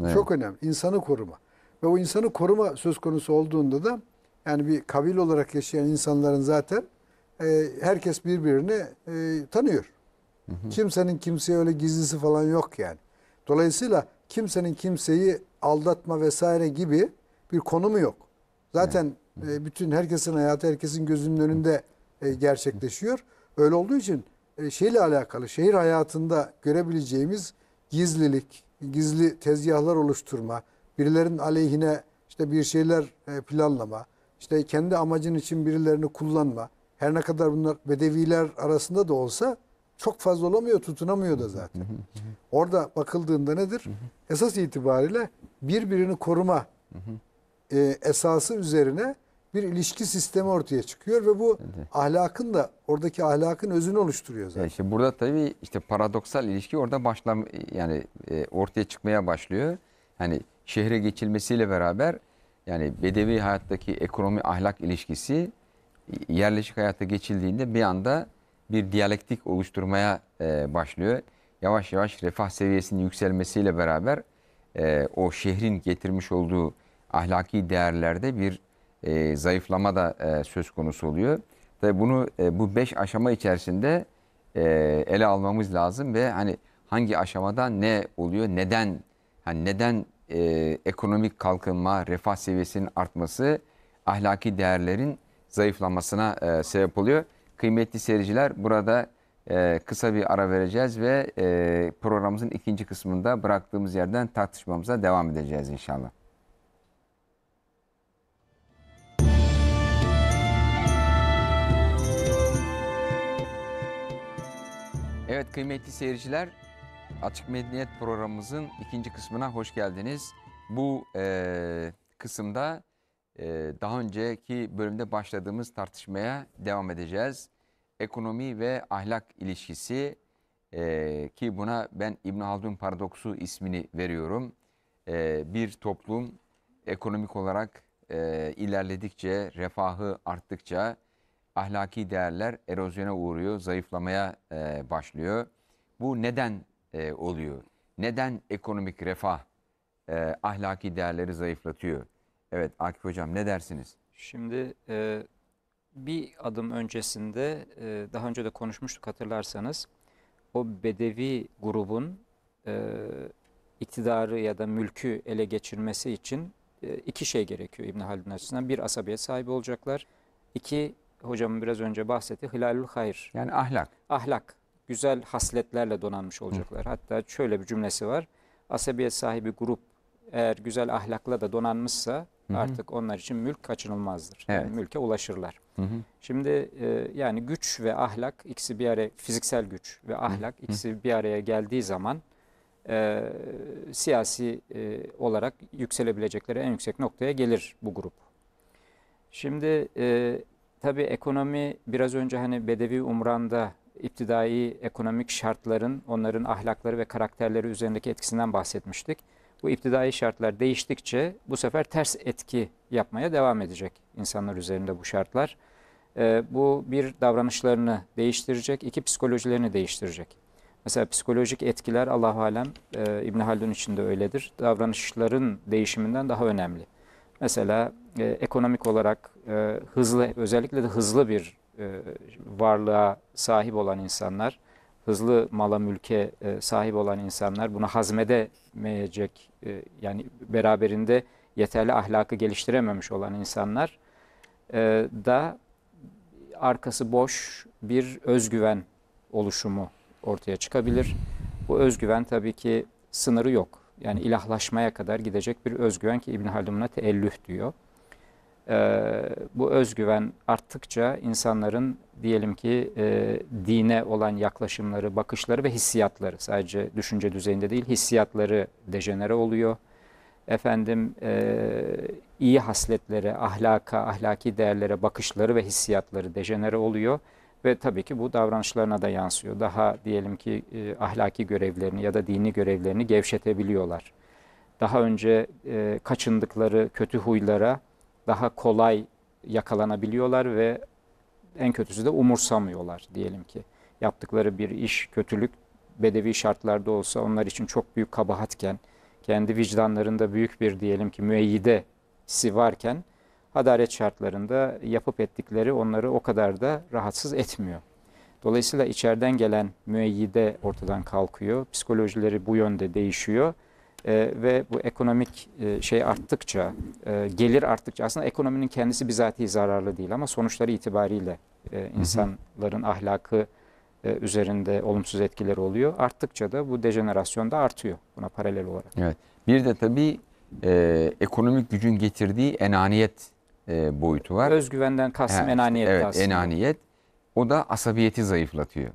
Evet. Çok önemli. insanı koruma. Ve o insanı koruma söz konusu olduğunda da yani bir kabil olarak yaşayan insanların zaten e, herkes birbirini e, tanıyor. Kimsenin kimseye öyle gizlisi falan yok yani. Dolayısıyla kimsenin kimseyi aldatma vesaire gibi bir konu mu yok. Zaten e, bütün herkesin hayatı herkesin gözünün önünde e, gerçekleşiyor. Öyle olduğu için e, şeyle alakalı şehir hayatında görebileceğimiz gizlilik, gizli tezgahlar oluşturma, birilerin aleyhine işte bir şeyler e, planlama, işte kendi amacın için birilerini kullanma. Her ne kadar bunlar bedeviler arasında da olsa çok fazla olamıyor, tutunamıyor da zaten. Orada bakıldığında nedir? Esas itibariyle birbirini koruma e, esası üzerine bir ilişki sistemi ortaya çıkıyor ve bu evet. ahlakın da oradaki ahlakın özünü oluşturuyor e, zaten. Ya işte burada tabii işte paradoksal ilişki orada başlam e, yani e, ortaya çıkmaya başlıyor. Hani şehre geçilmesiyle beraber yani bedevi hayattaki ekonomi ahlak ilişkisi e, yerleşik hayata geçildiğinde bir anda bir diyalektik oluşturmaya e, başlıyor. Yavaş yavaş refah seviyesinin yükselmesiyle beraber e, o şehrin getirmiş olduğu ahlaki değerlerde bir e, zayıflama da e, söz konusu oluyor. Tabii bunu e, bu beş aşama içerisinde e, ele almamız lazım ve hani hangi aşamada ne oluyor, neden hani neden e, ekonomik kalkınma, refah seviyesinin artması ahlaki değerlerin zayıflamasına e, sebep oluyor. Kıymetli seyirciler burada e, kısa bir ara vereceğiz ve e, programımızın ikinci kısmında bıraktığımız yerden tartışmamıza devam edeceğiz inşallah. Evet kıymetli seyirciler Açık Medeniyet programımızın ikinci kısmına hoş geldiniz. Bu e, kısımda e, daha önceki bölümde başladığımız tartışmaya devam edeceğiz ekonomi ve ahlak ilişkisi e, ki buna ben İbn Haldun paradoksu ismini veriyorum. E, bir toplum ekonomik olarak e, ilerledikçe, refahı arttıkça ahlaki değerler erozyona uğruyor, zayıflamaya e, başlıyor. Bu neden e, oluyor? Neden ekonomik refah e, ahlaki değerleri zayıflatıyor? Evet Akif Hocam ne dersiniz? Şimdi e, bir adım öncesinde e, daha önce de konuşmuştuk hatırlarsanız o Bedevi grubun e, iktidarı ya da mülkü ele geçirmesi için e, iki şey gerekiyor İbn Haldun açısından. Bir asabiyet sahibi olacaklar. İki hocamın biraz önce bahsetti hilalül hayır. Yani ahlak. Ahlak. Güzel hasletlerle donanmış olacaklar. Hı. Hatta şöyle bir cümlesi var. Asabiyet sahibi grup eğer güzel ahlakla da donanmışsa Hı -hı. Artık onlar için mülk kaçınılmazdır. Evet. Yani mülke ulaşırlar. Hı -hı. Şimdi e, yani güç ve ahlak ikisi bir araya fiziksel güç ve ahlak Hı -hı. ikisi bir araya geldiği zaman e, siyasi e, olarak yükselebilecekleri en yüksek noktaya gelir bu grup. Şimdi e, tabii ekonomi biraz önce hani Bedevi Umran'da iptidai ekonomik şartların onların ahlakları ve karakterleri üzerindeki etkisinden bahsetmiştik bu iptidai şartlar değiştikçe bu sefer ters etki yapmaya devam edecek insanlar üzerinde bu şartlar. E, bu bir davranışlarını değiştirecek, iki psikolojilerini değiştirecek. Mesela psikolojik etkiler Allah alem e, İbn Haldun için de öyledir. Davranışların değişiminden daha önemli. Mesela e, ekonomik olarak e, hızlı özellikle de hızlı bir e, varlığa sahip olan insanlar hızlı mala mülke e, sahip olan insanlar bunu hazmedemeyecek e, yani beraberinde yeterli ahlakı geliştirememiş olan insanlar e, da arkası boş bir özgüven oluşumu ortaya çıkabilir. Bu özgüven tabii ki sınırı yok. Yani ilahlaşmaya kadar gidecek bir özgüven ki İbn Haldun'a teellüh diyor e, bu özgüven arttıkça insanların diyelim ki e, dine olan yaklaşımları, bakışları ve hissiyatları sadece düşünce düzeyinde değil hissiyatları dejenere oluyor. Efendim e, iyi hasletlere, ahlaka, ahlaki değerlere bakışları ve hissiyatları dejenere oluyor. Ve tabii ki bu davranışlarına da yansıyor. Daha diyelim ki e, ahlaki görevlerini ya da dini görevlerini gevşetebiliyorlar. Daha önce e, kaçındıkları kötü huylara daha kolay yakalanabiliyorlar ve en kötüsü de umursamıyorlar diyelim ki. Yaptıkları bir iş, kötülük bedevi şartlarda olsa onlar için çok büyük kabahatken, kendi vicdanlarında büyük bir diyelim ki müeyyidesi varken adalet şartlarında yapıp ettikleri onları o kadar da rahatsız etmiyor. Dolayısıyla içeriden gelen müeyyide ortadan kalkıyor. Psikolojileri bu yönde değişiyor e, ve bu ekonomik e, şey arttıkça, e, gelir arttıkça aslında ekonominin kendisi bizatihi zararlı değil ama sonuçları itibariyle e, insanların ahlakı e, üzerinde olumsuz etkileri oluyor. Arttıkça da bu dejenerasyon da artıyor buna paralel olarak. Evet. Bir de tabii e, ekonomik gücün getirdiği enaniyet e, boyutu var. Özgüvenden kastım enaniyet evet, Enaniyet. O da asabiyeti zayıflatıyor.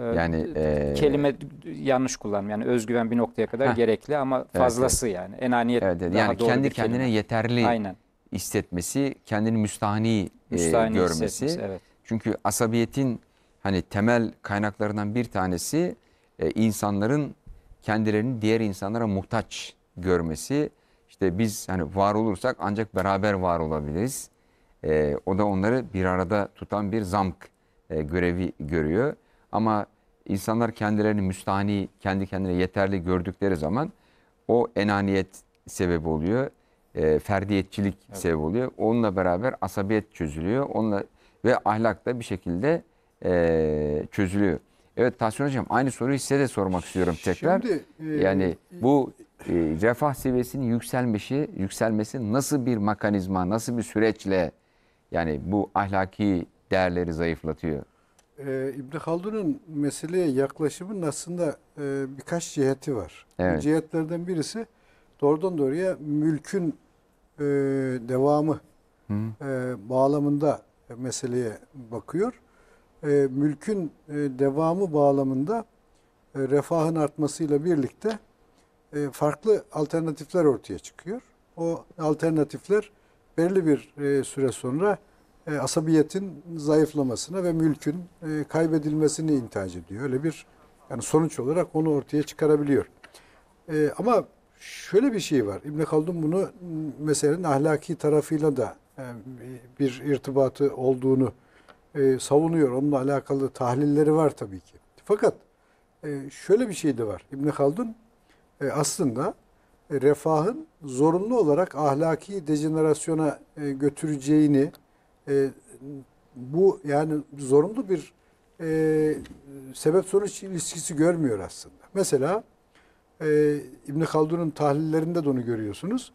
Ee, yani e, kelime yanlış kullanım. Yani özgüven bir noktaya kadar heh, gerekli ama fazlası evet, yani. Enaniyet evet, evet. daha yani doğru kendi kendine kelime. yeterli Aynen. hissetmesi, kendini müstahni, e, müstahni e, görmesi. Evet. Çünkü asabiyetin hani temel kaynaklarından bir tanesi e, insanların kendilerini diğer insanlara muhtaç görmesi. işte biz hani var olursak ancak beraber var olabiliriz. E, o da onları bir arada tutan bir zamk e, görevi görüyor. Ama insanlar kendilerini müstahni, kendi kendine yeterli gördükleri zaman o enaniyet sebebi oluyor. E, ferdiyetçilik evet. sebebi oluyor. Onunla beraber asabiyet çözülüyor. Onunla ve ahlak da bir şekilde e, çözülüyor. Evet Tahsin Hocam aynı soruyu size de sormak istiyorum tekrar. Şimdi, e, yani e, bu e, refah seviyesinin yükselmesi, yükselmesi nasıl bir mekanizma, nasıl bir süreçle yani bu ahlaki değerleri zayıflatıyor? e, ee, İbn Haldun'un meseleye yaklaşımının aslında e, birkaç ciheti var. Evet. cihetlerden birisi doğrudan doğruya mülkün e, devamı e, bağlamında meseleye bakıyor. E, mülkün e, devamı bağlamında e, refahın artmasıyla birlikte e, farklı alternatifler ortaya çıkıyor. O alternatifler belli bir e, süre sonra e, asabiyetin zayıflamasına ve mülkün e, kaybedilmesini intihac ediyor. Öyle bir yani sonuç olarak onu ortaya çıkarabiliyor. E, ama şöyle bir şey var. İbn Haldun bunu meselenin ahlaki tarafıyla da e, bir irtibatı olduğunu savunuyor. Onunla alakalı tahlilleri var tabii ki. Fakat şöyle bir şey de var. İbn Haldun e, aslında refahın zorunlu olarak ahlaki dejenerasyona götüreceğini e, bu yani zorunlu bir e, sebep sonuç ilişkisi görmüyor aslında. Mesela e, İbn Haldun'un tahlillerinde de onu görüyorsunuz.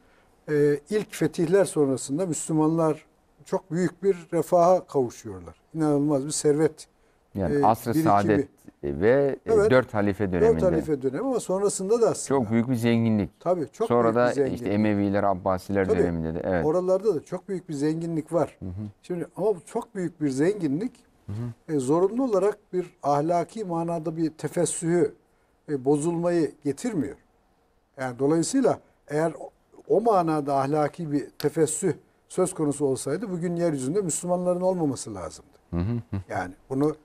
E, ilk fetihler sonrasında Müslümanlar çok büyük bir refaha kavuşuyorlar. İnanılmaz bir servet yani e, asr-ı birikimi. saadet e, ve e, evet, dört halife döneminde. Dört halife dönemi ama sonrasında da aslında. Çok büyük bir zenginlik. Tabii çok Sonra büyük bir zenginlik. Sonra işte Emeviler, Abbasiler Tabii, döneminde de. Evet. Oralarda da çok büyük bir zenginlik var. Hı hı. Şimdi ama çok büyük bir zenginlik hı hı. E, zorunlu olarak bir ahlaki manada bir tefessühü, e, bozulmayı getirmiyor. Yani dolayısıyla eğer o manada ahlaki bir tefessüh söz konusu olsaydı bugün yeryüzünde Müslümanların olmaması lazımdı. Yani bunu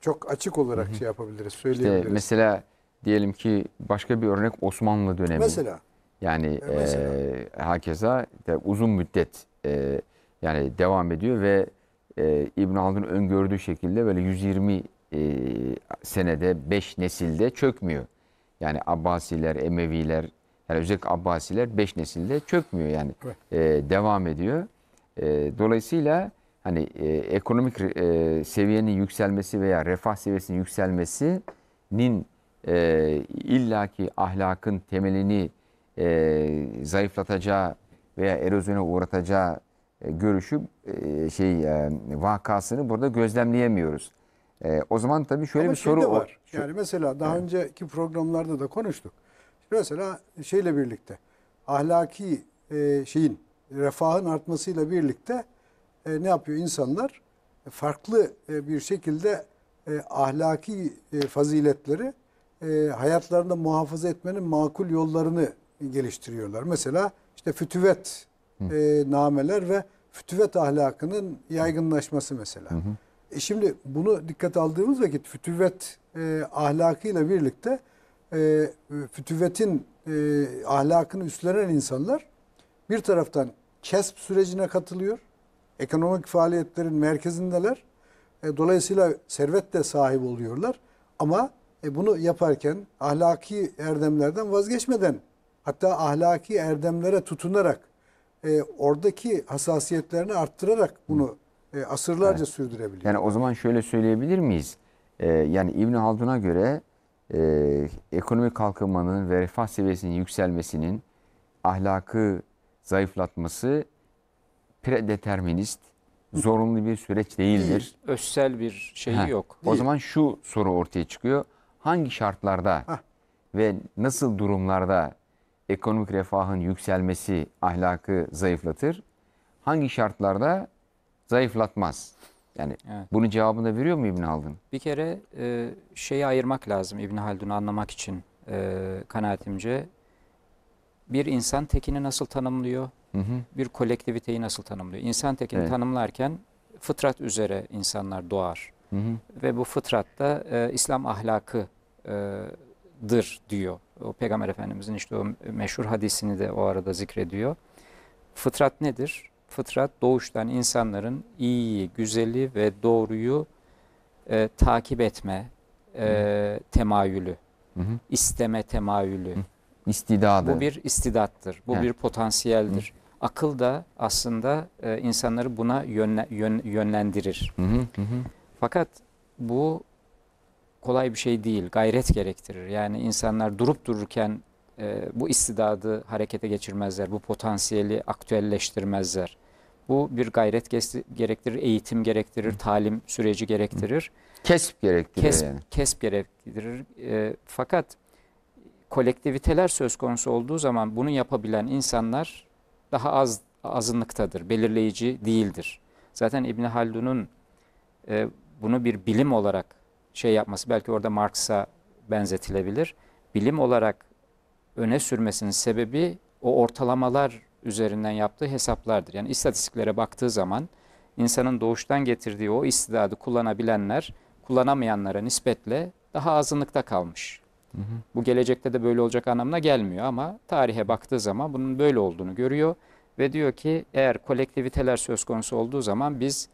çok açık olarak Hı -hı. şey yapabiliriz, söyleyebiliriz. İşte mesela diyelim ki başka bir örnek Osmanlı dönemi. Mesela. Yani e, mesela. E, hakeza de uzun müddet e, yani devam ediyor ve e, İbn Haldun öngördüğü şekilde böyle 120 e, senede 5 nesilde çökmüyor. Yani Abbasiler, Emeviler yani özellikle Abbasiler 5 nesilde çökmüyor yani evet. e, devam ediyor. E, dolayısıyla hani e, ekonomik e, seviyenin yükselmesi veya refah seviyesinin yükselmesinin e, illaki ahlakın temelini e, zayıflatacağı veya erozyona uğratacağı e, görüşü e, şey e, vakasını burada gözlemleyemiyoruz. E, o zaman tabii şöyle Ama bir soru var. Şey var. Şu, yani mesela daha yani. önceki programlarda da konuştuk. mesela şeyle birlikte ahlaki e, şeyin refahın artmasıyla birlikte e, ne yapıyor insanlar? E, farklı e, bir şekilde e, ahlaki e, faziletleri e, hayatlarında muhafaza etmenin makul yollarını geliştiriyorlar. Mesela işte fütüvet e, nameler ve fütüvet ahlakının yaygınlaşması mesela. Hı hı. E şimdi bunu dikkat aldığımız vakit fütüvet e, ahlakıyla birlikte e, fütüvetin e, ahlakını üstlenen insanlar bir taraftan kesp sürecine katılıyor ekonomik faaliyetlerin merkezindeler. E, dolayısıyla servet de sahip oluyorlar. Ama e, bunu yaparken ahlaki erdemlerden vazgeçmeden hatta ahlaki erdemlere tutunarak e, oradaki hassasiyetlerini arttırarak bunu e, asırlarca evet. sürdürebiliyor. Yani o zaman şöyle söyleyebilir miyiz? E, yani İbn Haldun'a göre e, ekonomik kalkınmanın ve refah seviyesinin yükselmesinin ahlakı zayıflatması predeterminist, zorunlu bir süreç değildir. Özsel bir şey Heh. yok. O zaman şu soru ortaya çıkıyor. Hangi şartlarda Heh. ve nasıl durumlarda ekonomik refahın yükselmesi ahlakı zayıflatır? Hangi şartlarda zayıflatmaz? Yani evet. bunun cevabını veriyor mu İbn Haldun? Bir kere e, şeyi ayırmak lazım İbn Haldun'u anlamak için e, kanaatimce bir insan tekini nasıl tanımlıyor? Hı hı. Bir kolektiviteyi nasıl tanımlıyor? İnsan tekini evet. tanımlarken fıtrat üzere insanlar doğar. Hı hı. Ve bu fıtratta e, İslam ahlakıdır diyor. O Peygamber Efendimizin işte o meşhur hadisini de o arada zikrediyor. Fıtrat nedir? Fıtrat doğuştan insanların iyiyi, güzeli ve doğruyu e, takip etme e, temayülü, hı hı. isteme temayülü, hı. İstidadı. Bu bir istidattır. Bu evet. bir potansiyeldir. Hı. Akıl da aslında e, insanları buna yönle, yön, yönlendirir. Hı hı hı. Fakat bu kolay bir şey değil. Gayret gerektirir. Yani insanlar durup dururken e, bu istidadı harekete geçirmezler. Bu potansiyeli aktüelleştirmezler. Bu bir gayret gerektirir, eğitim gerektirir, talim süreci gerektirir. Kesp gerektirir kesp, yani. Kesp gerektirir. E, fakat kolektiviteler söz konusu olduğu zaman bunu yapabilen insanlar daha az azınlıktadır, belirleyici değildir. Zaten İbn Haldun'un e, bunu bir bilim olarak şey yapması belki orada Marx'a benzetilebilir. Bilim olarak öne sürmesinin sebebi o ortalamalar üzerinden yaptığı hesaplardır. Yani istatistiklere baktığı zaman insanın doğuştan getirdiği o istidadı kullanabilenler kullanamayanlara nispetle daha azınlıkta kalmış. Hı hı. Bu gelecekte de böyle olacak anlamına gelmiyor ama tarihe baktığı zaman bunun böyle olduğunu görüyor ve diyor ki eğer kolektiviteler söz konusu olduğu zaman biz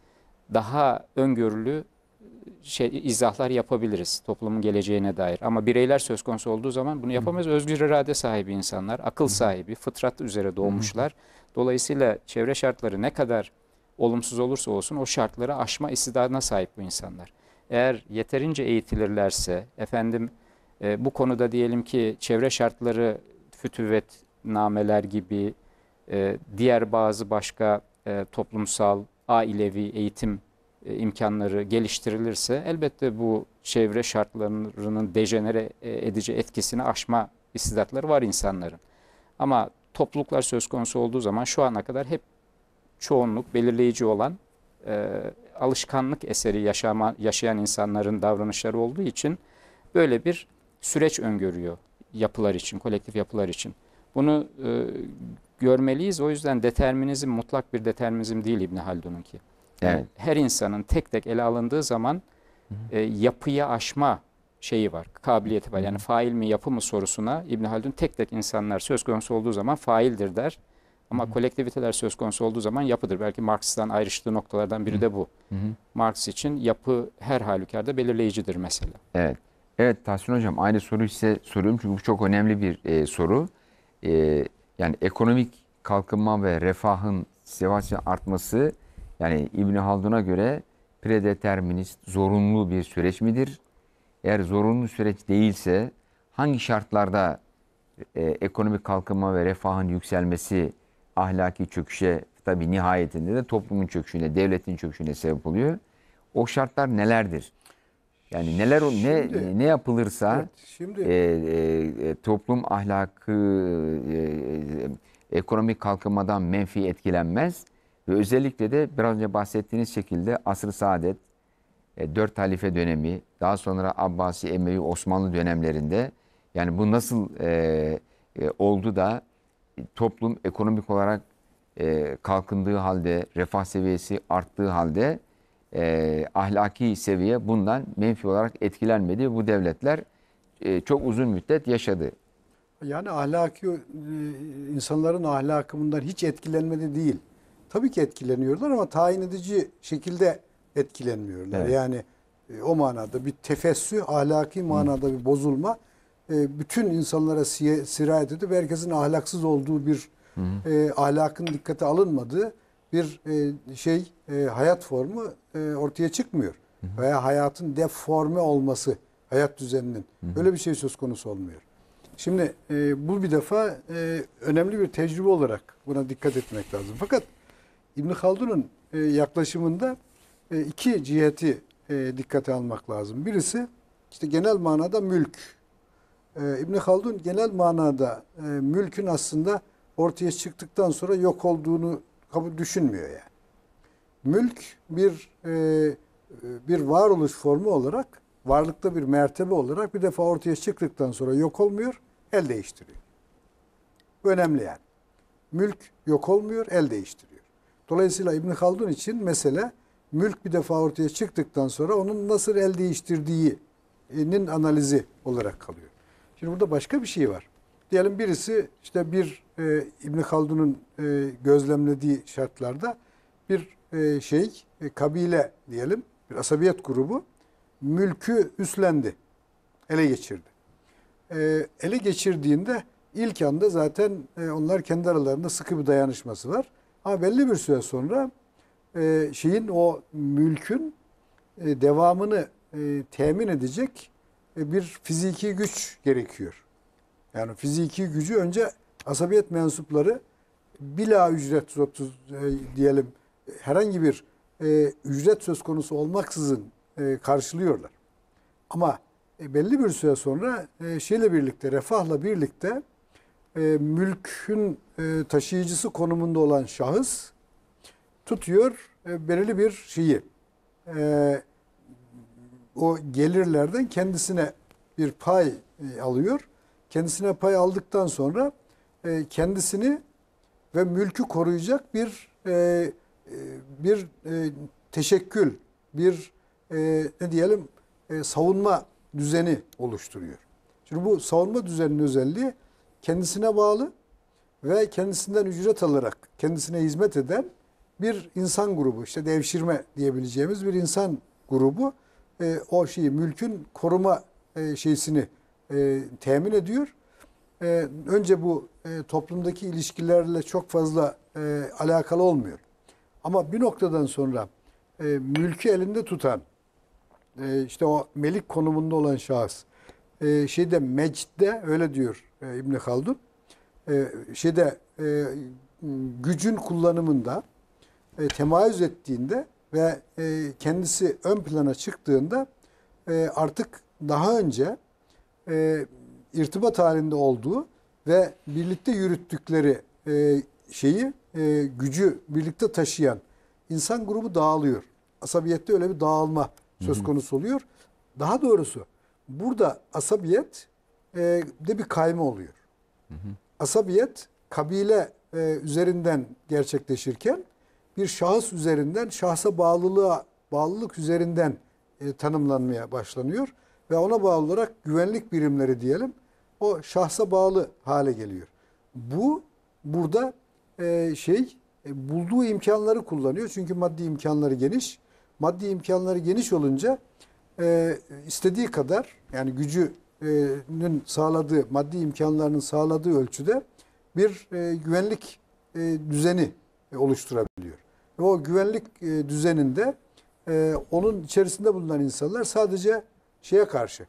daha öngörülü e, şey, izahlar yapabiliriz toplumun geleceğine dair. Ama bireyler söz konusu olduğu zaman bunu yapamaz. Özgür irade sahibi insanlar, akıl sahibi, fıtrat üzere doğmuşlar. Dolayısıyla çevre şartları ne kadar olumsuz olursa olsun o şartları aşma istidadına sahip bu insanlar. Eğer yeterince eğitilirlerse, efendim e, bu konuda diyelim ki çevre şartları fütüvet nameler gibi e, diğer bazı başka e, toplumsal ailevi eğitim e, imkanları geliştirilirse elbette bu çevre şartlarının dejenere e, edici etkisini aşma istidatları var insanların. Ama topluluklar söz konusu olduğu zaman şu ana kadar hep çoğunluk belirleyici olan e, alışkanlık eseri yaşama, yaşayan insanların davranışları olduğu için böyle bir süreç öngörüyor yapılar için, kolektif yapılar için. Bunu e, görmeliyiz. O yüzden determinizm mutlak bir determinizm değil İbn Haldun'un ki. evet. Her insanın tek tek ele alındığı zaman e, yapıyı aşma şeyi var, kabiliyeti var. Yani fail mi yapı mı sorusuna İbn Haldun tek tek insanlar söz konusu olduğu zaman faildir der. Ama hı. kolektiviteler söz konusu olduğu zaman yapıdır. Belki Marx'tan ayrıştığı noktalardan biri de bu. Hı hı. Marx için yapı her halükarda belirleyicidir mesela. Evet. Evet Tahsin Hocam aynı soruyu size soruyorum çünkü bu çok önemli bir e, soru. E, yani ekonomik kalkınma ve refahın yavaşça artması yani İbni Haldun'a göre predeterminist zorunlu bir süreç midir? Eğer zorunlu süreç değilse hangi şartlarda e, ekonomik kalkınma ve refahın yükselmesi ahlaki çöküşe tabi nihayetinde de toplumun çöküşüne, devletin çöküşüne sebep oluyor? O şartlar nelerdir? Yani neler o ne ne yapılırsa evet, şimdi e, e, e toplum ahlakı e, e, ekonomik kalkınmadan menfi etkilenmez ve özellikle de biraz önce bahsettiğiniz şekilde asr-ı saadet e, dört halife dönemi daha sonra Abbasi, Emevi, Osmanlı dönemlerinde yani bu nasıl e, e, oldu da toplum ekonomik olarak e, kalkındığı halde refah seviyesi arttığı halde e, ahlaki seviye bundan menfi olarak etkilenmedi. Bu devletler e, çok uzun müddet yaşadı. Yani ahlaki e, insanların ahlakı bundan hiç etkilenmedi değil. Tabii ki etkileniyorlar ama tayin edici şekilde etkilenmiyorlar. Evet. Yani e, o manada bir tefessü, ahlaki manada Hı. bir bozulma e, bütün insanlara sirayet edip herkesin ahlaksız olduğu bir Hı. ahlakın dikkate alınmadığı bir e, şey e, hayat formu e, ortaya çıkmıyor. Veya hayatın deforme olması hayat düzeninin. Öyle bir şey söz konusu olmuyor. Şimdi bu bir defa önemli bir tecrübe olarak buna dikkat etmek lazım. Fakat İbn Haldun'un yaklaşımında iki ciheti dikkate almak lazım. Birisi işte genel manada mülk. İbn Haldun genel manada mülkün aslında ortaya çıktıktan sonra yok olduğunu kabul düşünmüyor yani. Mülk bir e, bir varoluş formu olarak, varlıkta bir mertebe olarak bir defa ortaya çıktıktan sonra yok olmuyor, el değiştiriyor. Bu önemli yani. Mülk yok olmuyor, el değiştiriyor. Dolayısıyla İbn Haldun için mesele mülk bir defa ortaya çıktıktan sonra onun nasıl el değiştirdiğinin analizi olarak kalıyor. Şimdi burada başka bir şey var. Diyelim birisi işte bir e, İbn Haldun'un e, gözlemlediği şartlarda bir e, şey e, kabile diyelim bir asabiyet grubu mülkü üstlendi. Ele geçirdi. E, ele geçirdiğinde ilk anda zaten e, onlar kendi aralarında sıkı bir dayanışması var. Ama belli bir süre sonra e, şeyin o mülkün e, devamını e, temin edecek e, bir fiziki güç gerekiyor. Yani fiziki gücü önce asabiyet mensupları bila ücret 30 e, diyelim herhangi bir e, ücret söz konusu olmaksızın e, karşılıyorlar. Ama e, belli bir süre sonra e, şeyle birlikte, refahla birlikte e, mülkün e, taşıyıcısı konumunda olan şahıs tutuyor e, belirli bir şeyi. E, o gelirlerden kendisine bir pay e, alıyor kendisine pay aldıktan sonra e, kendisini ve mülkü koruyacak bir e, e, bir e, teşekkül, bir e, ne diyelim e, savunma düzeni oluşturuyor. Şimdi bu savunma düzeninin özelliği kendisine bağlı ve kendisinden ücret alarak kendisine hizmet eden bir insan grubu, işte devşirme diyebileceğimiz bir insan grubu e, o şeyi mülkün koruma e, şeysini e, temin ediyor. E, önce bu e, toplumdaki ilişkilerle çok fazla e, alakalı olmuyor. Ama bir noktadan sonra e, mülkü elinde tutan, e, işte o melik konumunda olan şahıs, e, şeyde mecde öyle diyor e, İbni Haldun, e, şeyde e, gücün kullanımında e, temayüz ettiğinde ve e, kendisi ön plana çıktığında e, artık daha önce e, irtibat halinde olduğu ve birlikte yürüttükleri e, şeyi, e, gücü birlikte taşıyan insan grubu dağılıyor. Asabiyette öyle bir dağılma söz konusu oluyor. Daha doğrusu burada asabiyet e, de bir kayma oluyor. Asabiyet kabile e, üzerinden gerçekleşirken bir şahıs üzerinden, şahsa bağlılığa, bağlılık üzerinden e, tanımlanmaya başlanıyor ve ona bağlı olarak güvenlik birimleri diyelim o şahsa bağlı hale geliyor. Bu burada e, şey e, bulduğu imkanları kullanıyor çünkü maddi imkanları geniş. Maddi imkanları geniş olunca e, istediği kadar yani gücünün sağladığı maddi imkanlarının sağladığı ölçüde bir e, güvenlik e, düzeni oluşturabiliyor. Ve o güvenlik e, düzeninde e, onun içerisinde bulunan insanlar sadece şeye karşı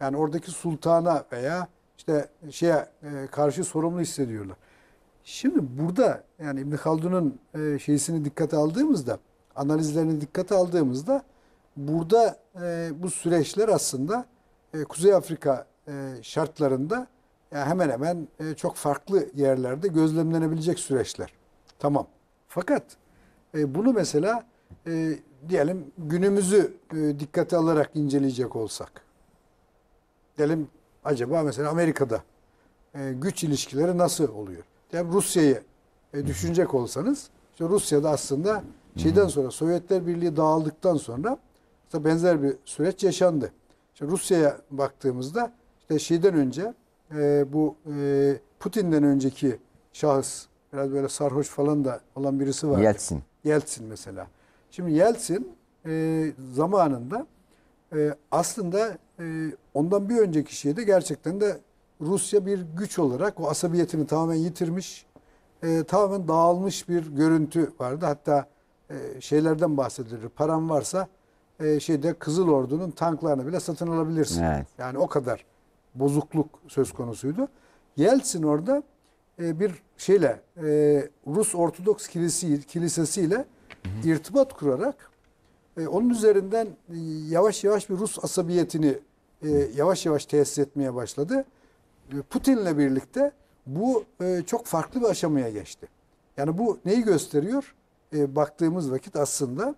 yani oradaki sultana veya işte şeye e, karşı sorumlu hissediyorlar. Şimdi burada yani İbn Haldun'un e, şeysini dikkate aldığımızda, analizlerini dikkate aldığımızda burada e, bu süreçler aslında Kuzey Afrika şartlarında yani hemen hemen çok farklı yerlerde gözlemlenebilecek süreçler. Tamam. Fakat bunu mesela diyelim günümüzü e, dikkate alarak inceleyecek olsak. Diyelim acaba mesela Amerika'da e, güç ilişkileri nasıl oluyor? Diyelim Rusya'yı e, düşünecek olsanız işte Rusya'da aslında şeyden sonra Sovyetler Birliği dağıldıktan sonra işte benzer bir süreç yaşandı. İşte Rusya'ya baktığımızda işte şeyden önce bu Putin'den önceki şahıs biraz böyle sarhoş falan da olan birisi var. Yeltsin. Yeltsin mesela. Şimdi Yeltsin e, zamanında e, aslında e, ondan bir önceki şeyde gerçekten de Rusya bir güç olarak o asabiyetini tamamen yitirmiş, e, tamamen dağılmış bir görüntü vardı. Hatta e, şeylerden bahsedilir. Param varsa e, şeyde Kızıl Ordu'nun tanklarını bile satın alabilirsin. Evet. Yani o kadar bozukluk söz konusuydu. Yeltsin orada e, bir şeyle e, Rus Ortodoks Kilisesi, Kilisesi ile hı. irtibat kurarak e, onun üzerinden e, yavaş yavaş bir Rus asabiyetini e, yavaş yavaş tesis etmeye başladı. E, Putin'le birlikte bu e, çok farklı bir aşamaya geçti. Yani bu neyi gösteriyor? E, baktığımız vakit aslında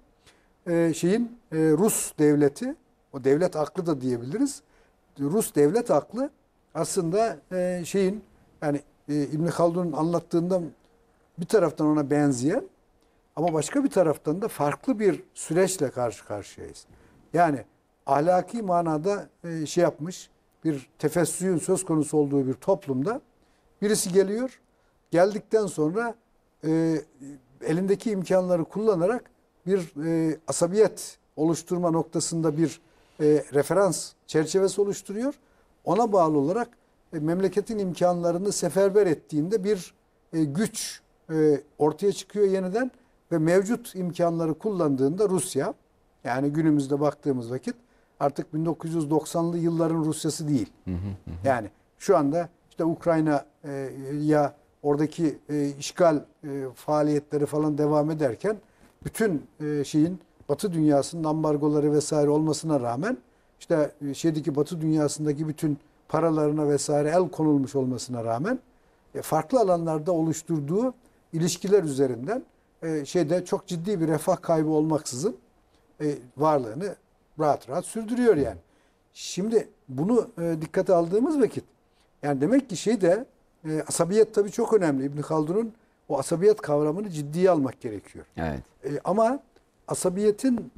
e, şeyin e, Rus devleti, o devlet aklı da diyebiliriz. Rus devlet aklı aslında e, şeyin yani e, İbn Haldun'un anlattığından bir taraftan ona benzeyen ama başka bir taraftan da farklı bir süreçle karşı karşıyayız. Yani ahlaki manada e, şey yapmış bir tefessüyün söz konusu olduğu bir toplumda birisi geliyor. Geldikten sonra e, elindeki imkanları kullanarak bir e, asabiyet oluşturma noktasında bir e, referans çerçevesi oluşturuyor. Ona bağlı olarak e, memleketin imkanlarını seferber ettiğinde bir e, güç e, ortaya çıkıyor yeniden ve mevcut imkanları kullandığında Rusya yani günümüzde baktığımız vakit artık 1990'lı yılların Rusyası değil. Hı hı Yani şu anda işte Ukrayna e, ya oradaki e, işgal e, faaliyetleri falan devam ederken bütün e, şeyin Batı dünyasının ambargoları vesaire olmasına rağmen işte e, şeydeki Batı dünyasındaki bütün paralarına vesaire el konulmuş olmasına rağmen e, farklı alanlarda oluşturduğu ilişkiler üzerinden e, şeyde çok ciddi bir refah kaybı olmaksızın e, varlığını rahat rahat sürdürüyor yani. Şimdi bunu e, dikkate aldığımız vakit yani demek ki şey de asabiyet tabii çok önemli. İbn Haldun'un o asabiyet kavramını ciddiye almak gerekiyor. Evet. ama asabiyetin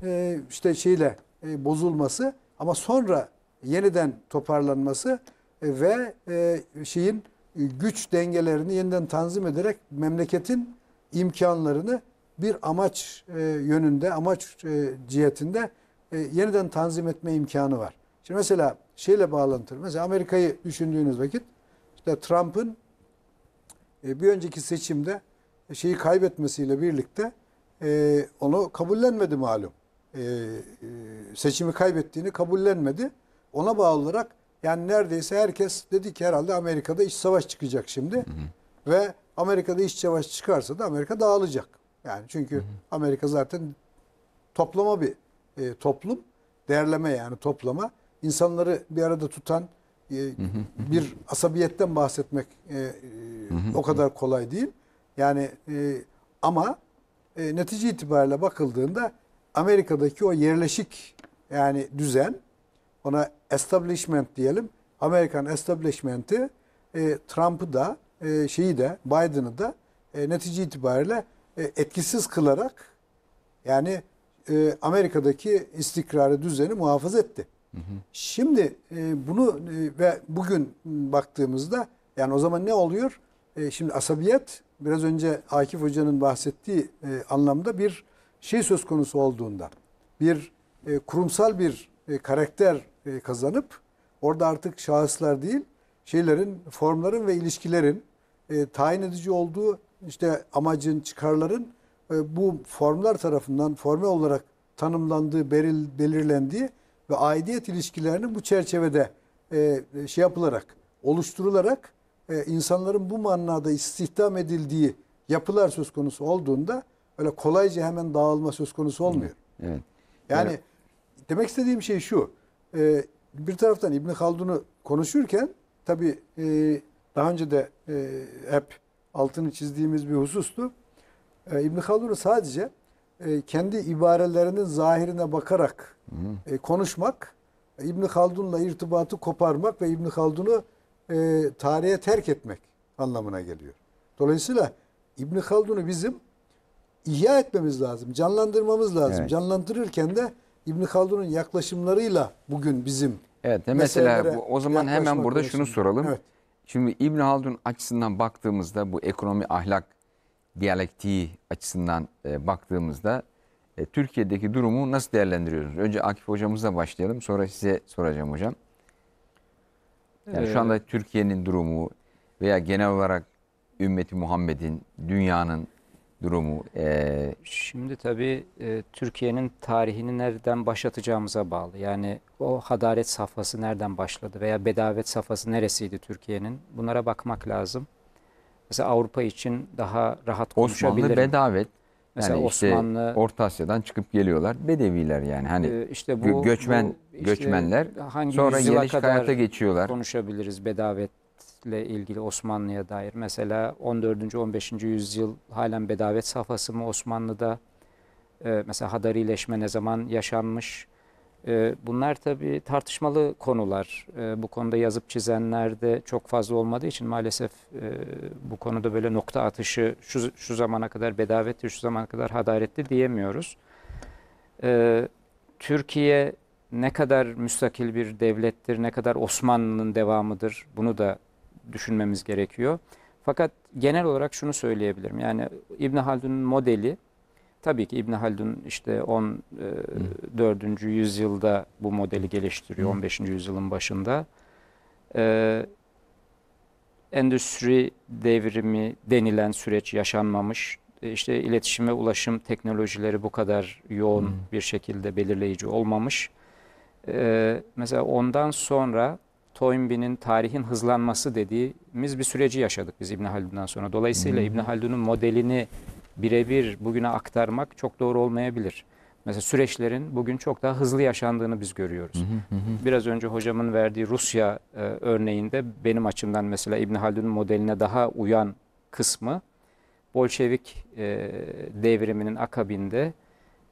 işte şeyle bozulması ama sonra yeniden toparlanması ve şeyin güç dengelerini yeniden tanzim ederek memleketin imkanlarını bir amaç e, yönünde, amaç e, cihetinde e, yeniden tanzim etme imkanı var. Şimdi mesela şeyle bağlantılı. Mesela Amerika'yı düşündüğünüz vakit işte Trump'ın e, bir önceki seçimde şeyi kaybetmesiyle birlikte e, onu kabullenmedi malum. E, e, seçimi kaybettiğini kabullenmedi. Ona bağlı olarak yani neredeyse herkes dedi ki herhalde Amerika'da iç savaş çıkacak şimdi. Hı hı. Ve Amerika'da iş savaşı çıkarsa da Amerika dağılacak. Yani çünkü hı hı. Amerika zaten toplama bir e, toplum, değerleme yani toplama. insanları bir arada tutan e, hı hı. bir asabiyetten bahsetmek e, e, o kadar kolay değil. Yani e, ama e, netice itibariyle bakıldığında Amerika'daki o yerleşik yani düzen ona establishment diyelim. Amerikan establishmenti e, Trump'ı da e, şeyi de Biden'ı da e, netice itibariyle e, etkisiz kılarak yani Amerika'daki istikrarı düzeni muhafaza etti. Hı hı. Şimdi bunu ve bugün baktığımızda yani o zaman ne oluyor? şimdi asabiyet biraz önce Akif Hoca'nın bahsettiği anlamda bir şey söz konusu olduğunda bir kurumsal bir karakter kazanıp orada artık şahıslar değil şeylerin formların ve ilişkilerin e, tayin edici olduğu işte amacın, çıkarların e, bu formlar tarafından formel olarak tanımlandığı, beril, belirlendiği ve aidiyet ilişkilerinin bu çerçevede e, şey yapılarak, oluşturularak e, insanların bu manada istihdam edildiği yapılar söz konusu olduğunda öyle kolayca hemen dağılma söz konusu olmuyor. Evet. Yani evet. demek istediğim şey şu. E, bir taraftan İbn Haldun'u konuşurken tabii e, daha önce de e, hep altını çizdiğimiz bir husustu. E, İbn Haldun sadece e, kendi ibarelerinin zahirine bakarak E, konuşmak, e, İbn Haldun'la irtibatı koparmak ve İbn Haldun'u e, tarihe terk etmek anlamına geliyor. Dolayısıyla İbn Haldun'u bizim ihya etmemiz lazım, canlandırmamız lazım. Evet. Canlandırırken de İbn Haldun'un yaklaşımlarıyla bugün bizim Evet, mesela bu, o zaman hemen burada şunu soralım. Evet. Şimdi İbn Haldun açısından baktığımızda bu ekonomi ahlak diyalektiği açısından e, baktığımızda e, Türkiye'deki durumu nasıl değerlendiriyorsunuz? Önce Akif hocamızla başlayalım sonra size soracağım hocam. Yani ee, şu anda Türkiye'nin durumu veya genel olarak ümmeti Muhammed'in, dünyanın durumu? Ee, Şimdi tabii e, Türkiye'nin tarihini nereden başlatacağımıza bağlı. Yani o hadaret safhası nereden başladı veya bedavet safhası neresiydi Türkiye'nin? Bunlara bakmak lazım. Mesela Avrupa için daha rahat Osmanlı bedavet. Mesela yani işte Osmanlı- Orta Asya'dan çıkıp geliyorlar. Bedeviler yani hani Ee, işte gö- göçmen bu işte göçmenler hangi sonra yüzyıla yerleşik hayata geçiyorlar. konuşabiliriz bedavet ile ilgili Osmanlı'ya dair mesela 14. 15. yüzyıl halen bedavet safhası mı Osmanlı'da? E, mesela Hadarileşme ne zaman yaşanmış? E, bunlar tabii tartışmalı konular. E, bu konuda yazıp çizenler de çok fazla olmadığı için maalesef e, bu konuda böyle nokta atışı şu, şu zamana kadar bedavetti, şu zamana kadar hadaretli diyemiyoruz. E, Türkiye ne kadar müstakil bir devlettir, ne kadar Osmanlı'nın devamıdır bunu da düşünmemiz gerekiyor. Fakat genel olarak şunu söyleyebilirim. Yani İbn Haldun'un modeli tabii ki İbn Haldun işte 14. E, Hı. yüzyılda bu modeli geliştiriyor. Hı. 15. yüzyılın başında. Ee, endüstri devrimi denilen süreç yaşanmamış. E, işte iletişim ve ulaşım teknolojileri bu kadar yoğun hmm. bir şekilde belirleyici olmamış. Ee, mesela ondan sonra Toynbee'nin tarihin hızlanması dediğimiz bir süreci yaşadık biz İbn Haldun'dan sonra. Dolayısıyla İbn Haldun'un modelini birebir bugüne aktarmak çok doğru olmayabilir. Mesela süreçlerin bugün çok daha hızlı yaşandığını biz görüyoruz. Biraz önce hocamın verdiği Rusya e, örneğinde benim açımdan mesela İbn Haldun'un modeline daha uyan kısmı Bolşevik e, devriminin akabinde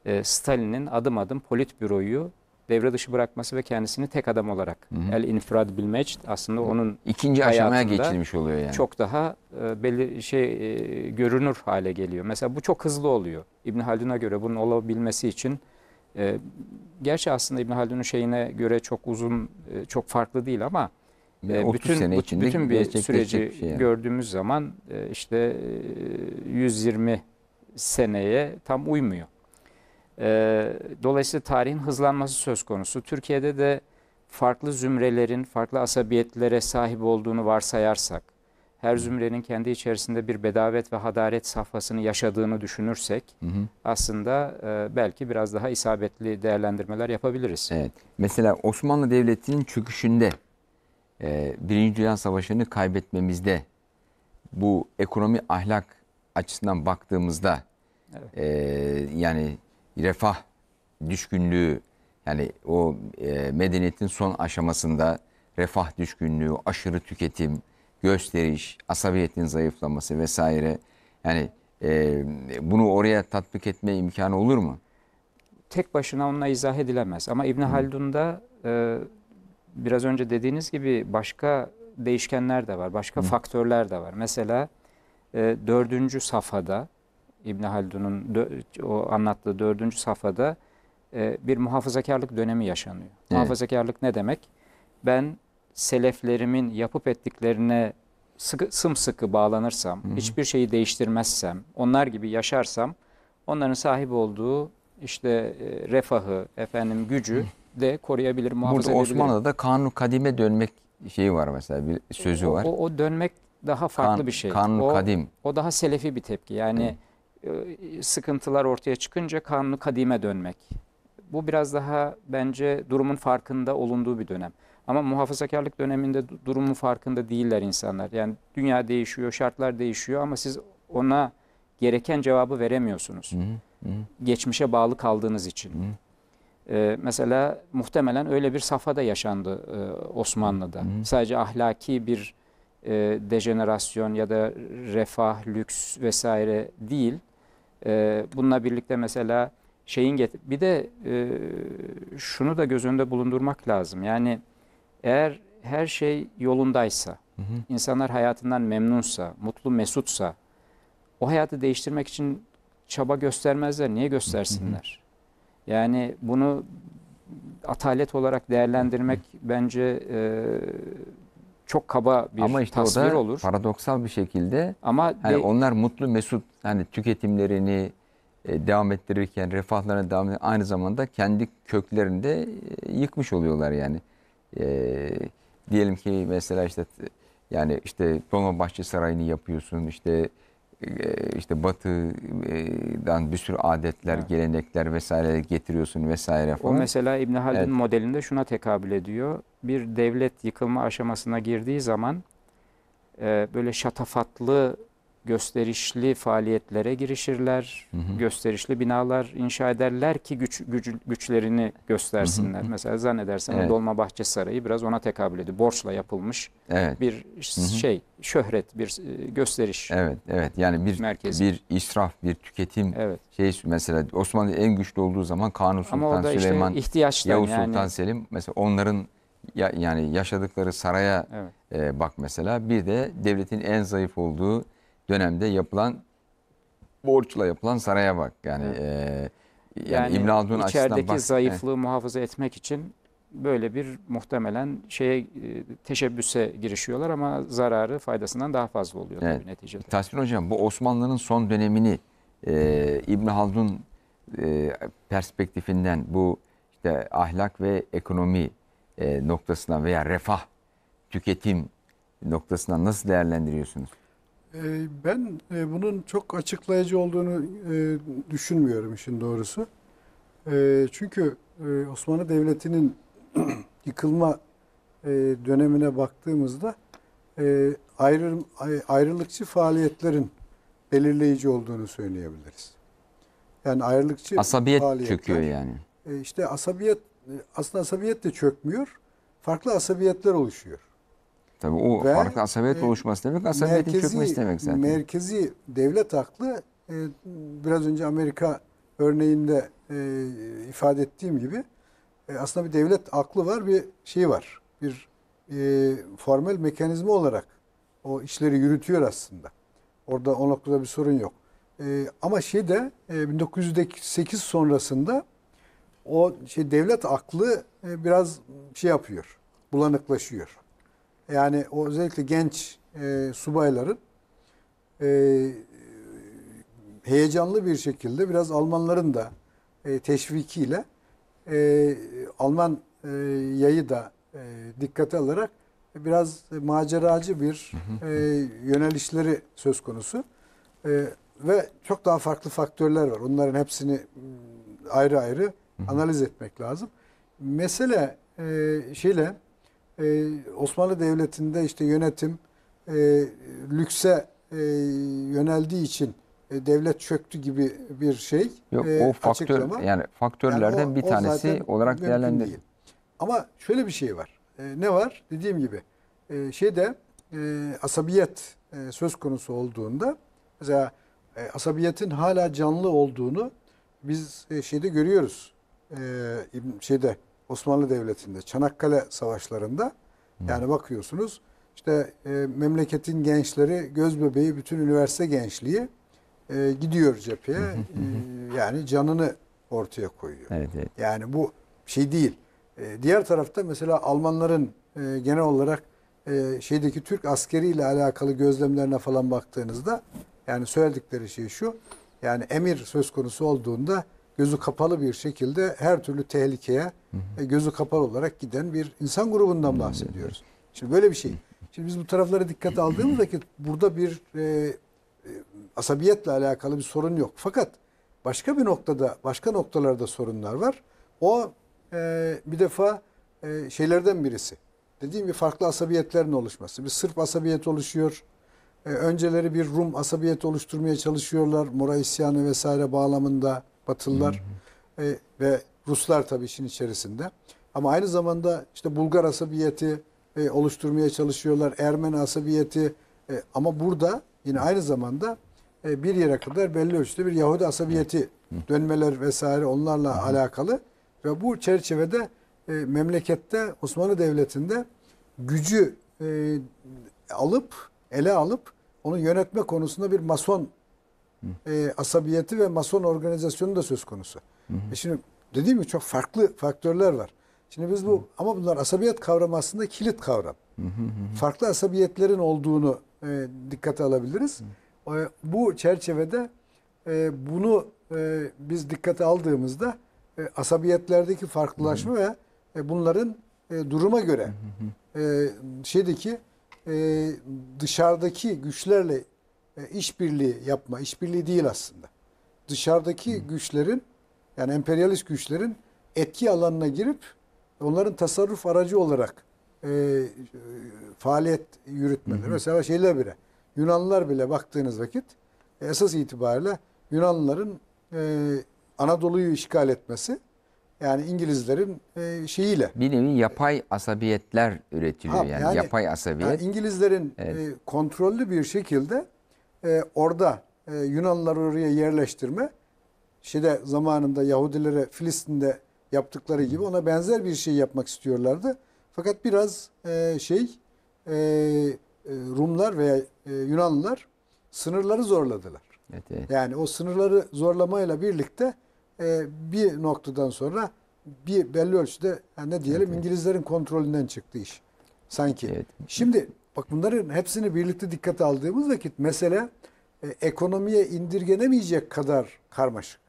e, Stalin'in adım adım politbüroyu devre dışı bırakması ve kendisini tek adam olarak hı hı. el infrad bil mecd aslında onun ikinci aşamaya geçilmiş oluyor yani. Çok daha e, belli şey e, görünür hale geliyor. Mesela bu çok hızlı oluyor. İbn Haldun'a göre bunun olabilmesi için e, gerçi aslında İbn Haldun'un şeyine göre çok uzun e, çok farklı değil ama e, bütün sene içinde bütün bir süreci bir şey yani. gördüğümüz zaman e, işte e, 120 seneye tam uymuyor. E, dolayısıyla tarihin hızlanması söz konusu. Türkiye'de de farklı zümrelerin farklı asabiyetlere sahip olduğunu varsayarsak, her zümrenin kendi içerisinde bir bedavet ve hadaret safhasını yaşadığını düşünürsek hı hı. aslında e, belki biraz daha isabetli değerlendirmeler yapabiliriz. Evet. Mesela Osmanlı Devleti'nin çöküşünde e, Birinci Dünya Savaşı'nı kaybetmemizde bu ekonomi ahlak açısından baktığımızda evet. e, yani refah düşkünlüğü yani o e, medeniyetin son aşamasında refah düşkünlüğü, aşırı tüketim, gösteriş, asabiyetin zayıflaması vesaire. Yani e, bunu oraya tatbik etme imkanı olur mu? Tek başına onunla izah edilemez. Ama İbn Haldun'da e, biraz önce dediğiniz gibi başka değişkenler de var, başka Hı. faktörler de var. Mesela e, dördüncü safhada İbn Haldun'un o anlattığı dördüncü safhada e, bir muhafazakarlık dönemi yaşanıyor. Evet. Muhafazakarlık ne demek? Ben seleflerimin yapıp ettiklerine sıkı, sımsıkı bağlanırsam, Hı-hı. hiçbir şeyi değiştirmezsem, onlar gibi yaşarsam onların sahip olduğu işte e, refahı, efendim gücü de koruyabilir, muhafaza Burada Osmanlı'da kanun kadime dönmek şeyi var mesela bir sözü var. O, o dönmek daha farklı kan, bir şey. Kanun o, kadim. O daha selefi bir tepki. Yani Hı e, sıkıntılar ortaya çıkınca kanunu kadime dönmek. Bu biraz daha bence durumun farkında olunduğu bir dönem. Ama muhafazakarlık döneminde durumun farkında değiller insanlar. Yani dünya değişiyor, şartlar değişiyor ama siz ona gereken cevabı veremiyorsunuz. Geçmişe bağlı kaldığınız için. Ee, mesela muhtemelen öyle bir safhada yaşandı e, Osmanlı'da. Hı. Sadece ahlaki bir e, dejenerasyon ya da refah, lüks vesaire değil. E, bununla birlikte mesela şeyin bir de e, şunu da göz önünde bulundurmak lazım. Yani eğer her şey yolundaysa, hı hı. insanlar hayatından memnunsa, mutlu mesutsa o hayatı değiştirmek için çaba göstermezler. Niye göstersinler? Hı hı. Yani bunu atalet olarak değerlendirmek hı hı. bence e, çok kaba bir Ama işte tasvir o olur. Paradoksal bir şekilde ama hani de, onlar mutlu mesut hani tüketimlerini e, devam ettirirken refahlarına devam ettirirken, aynı zamanda kendi köklerini de e, yıkmış oluyorlar yani. E, diyelim ki mesela işte yani işte Dolmabahçe Sarayı'nı yapıyorsun işte ee, işte batıdan bir sürü adetler, evet. gelenekler vesaire getiriyorsun vesaire falan. O mesela İbn Haldun evet. modelinde şuna tekabül ediyor. Bir devlet yıkılma aşamasına girdiği zaman e, böyle şatafatlı gösterişli faaliyetlere girişirler, hı hı. gösterişli binalar inşa ederler ki güç, güç güçlerini göstersinler. Hı hı. Mesela zannedersen evet. Dolmabahçe Sarayı biraz ona tekabül ediyor. Borçla yapılmış evet. bir hı hı. şey, şöhret, bir e, gösteriş. Evet, evet. Yani bir merkezi. bir israf, bir tüketim evet. şey mesela Osmanlı en güçlü olduğu zaman Kanuni Sultan Süleyman, işte Yavuz yani. Sultan Selim mesela onların ya, yani yaşadıkları saraya evet. e, bak mesela bir de devletin en zayıf olduğu dönemde yapılan borçla yapılan saraya bak. Yani evet. e, yani, yani İbn içerideki bak, zayıflığı evet. muhafaza etmek için böyle bir muhtemelen şeye e, teşebbüse girişiyorlar ama zararı faydasından daha fazla oluyor evet. tabii neticede. Tasvir hocam bu Osmanlı'nın son dönemini e, İbn Haldun e, perspektifinden bu işte ahlak ve ekonomi e, noktasından veya refah, tüketim noktasından nasıl değerlendiriyorsunuz? Ee, ben e, bunun çok açıklayıcı olduğunu e, düşünmüyorum işin doğrusu. Ee, çünkü e, Osmanlı Devleti'nin yıkılma dönemine baktığımızda ayrılıkçı faaliyetlerin belirleyici olduğunu söyleyebiliriz. Yani ayrılıkçı asabiyet çöküyor yani. İşte asabiyet aslında asabiyet de çökmüyor. Farklı asabiyetler oluşuyor. Tabii o Ve, farklı asabiyet e, oluşması demek, asabiyetin merkezi, çökmesi demek zaten. Merkezi devlet aklı e, biraz önce Amerika örneğinde e, ifade ettiğim gibi e, aslında bir devlet aklı var, bir şey var. Bir e, formel mekanizma olarak o işleri yürütüyor aslında. Orada o noktada bir sorun yok. E, ama şey de e, 1908 sonrasında o şey devlet aklı e, biraz şey yapıyor, bulanıklaşıyor. Yani o özellikle genç e, subayların e, heyecanlı bir şekilde biraz Almanların da e, teşvikiyle e, Alman e, yayı da e, dikkate alarak biraz maceracı bir e, yönelişleri söz konusu. E, ve çok daha farklı faktörler var. Onların hepsini ayrı ayrı analiz etmek lazım. Mesele e, şeyle e, Osmanlı Devleti'nde işte yönetim e, lükse e, yöneldiği için e, devlet çöktü gibi bir şey. Yok e, o faktör açıklama. yani faktörlerden yani o, bir tanesi o olarak değerlendirilir. Ama şöyle bir şey var. E, ne var? Dediğim gibi e, şeyde e, asabiyet e, söz konusu olduğunda mesela e, asabiyetin hala canlı olduğunu biz e, şeyde görüyoruz. E, şeyde Osmanlı Devleti'nde Çanakkale Savaşları'nda yani bakıyorsunuz işte e, memleketin gençleri göz bebeği bütün üniversite gençliği e, gidiyor cepheye e, yani canını ortaya koyuyor. Evet, evet. Yani bu şey değil. E, diğer tarafta mesela Almanların e, genel olarak e, şeydeki Türk askeriyle alakalı gözlemlerine falan baktığınızda yani söyledikleri şey şu. Yani emir söz konusu olduğunda gözü kapalı bir şekilde her türlü tehlikeye hı e, gözü kapalı olarak giden bir insan grubundan hmm. bahsediyoruz. Şimdi böyle bir şey. Şimdi biz bu taraflara dikkate aldığımızda ki burada bir e, e, asabiyetle alakalı bir sorun yok. Fakat başka bir noktada, başka noktalarda sorunlar var. O e, bir defa e, şeylerden birisi. Dediğim gibi farklı asabiyetlerin oluşması. Bir Sırp asabiyet oluşuyor. E, önceleri bir Rum asabiyet oluşturmaya çalışıyorlar. Mora isyanı vesaire bağlamında. Batılılar e, ve Ruslar tabii işin içerisinde. Ama aynı zamanda işte Bulgar asabiyeti e, oluşturmaya çalışıyorlar. Ermeni asabiyeti e, ama burada yine aynı zamanda e, bir yere kadar belli ölçüde bir Yahudi asabiyeti dönmeler vesaire onlarla alakalı ve bu çerçevede e, memlekette Osmanlı Devleti'nde gücü e, alıp ele alıp onu yönetme konusunda bir mason e, asabiyeti ve mason organizasyonu da söz konusu. Hı hı. E şimdi dediğim gibi çok farklı faktörler var. Şimdi biz bu hı. ama bunlar asabiyet kavramı aslında kilit kavram. Hı hı hı. Farklı asabiyetlerin olduğunu e, dikkate alabiliriz. Hı. E, bu çerçevede e, bunu e, biz dikkate aldığımızda e, asabiyetlerdeki farklılaşma hı hı. ve e, bunların e, duruma göre hı hı. E, şeydeki e, dışarıdaki güçlerle e, işbirliği yapma, işbirliği değil aslında. Dışarıdaki Hı. güçlerin yani emperyalist güçlerin etki alanına girip onların tasarruf aracı olarak e, e faaliyet yürütmeleri. Hı Mesela şeyler bile Yunanlılar bile baktığınız vakit esas itibariyle Yunanlıların e, Anadolu'yu işgal etmesi yani İngilizlerin e, şeyiyle. Bir nevi yapay asabiyetler üretiliyor ha, yani, yani yapay asabiyet. Yani İngilizlerin evet. e, kontrollü bir şekilde e, orada e, Yunanlıları oraya yerleştirme şeyde zamanında Yahudilere Filistin'de yaptıkları gibi ona benzer bir şey yapmak istiyorlardı. Fakat biraz e, şey e, e, Rumlar veya e, Yunanlılar sınırları zorladılar. Evet, evet. Yani o sınırları zorlamayla birlikte e, bir noktadan sonra bir belli ölçüde yani ne diyelim evet, evet. İngilizlerin kontrolünden çıktı iş sanki. Evet. Şimdi Bak bunların hepsini birlikte dikkate aldığımız vakit mesele e, ekonomiye indirgenemeyecek kadar karmaşık.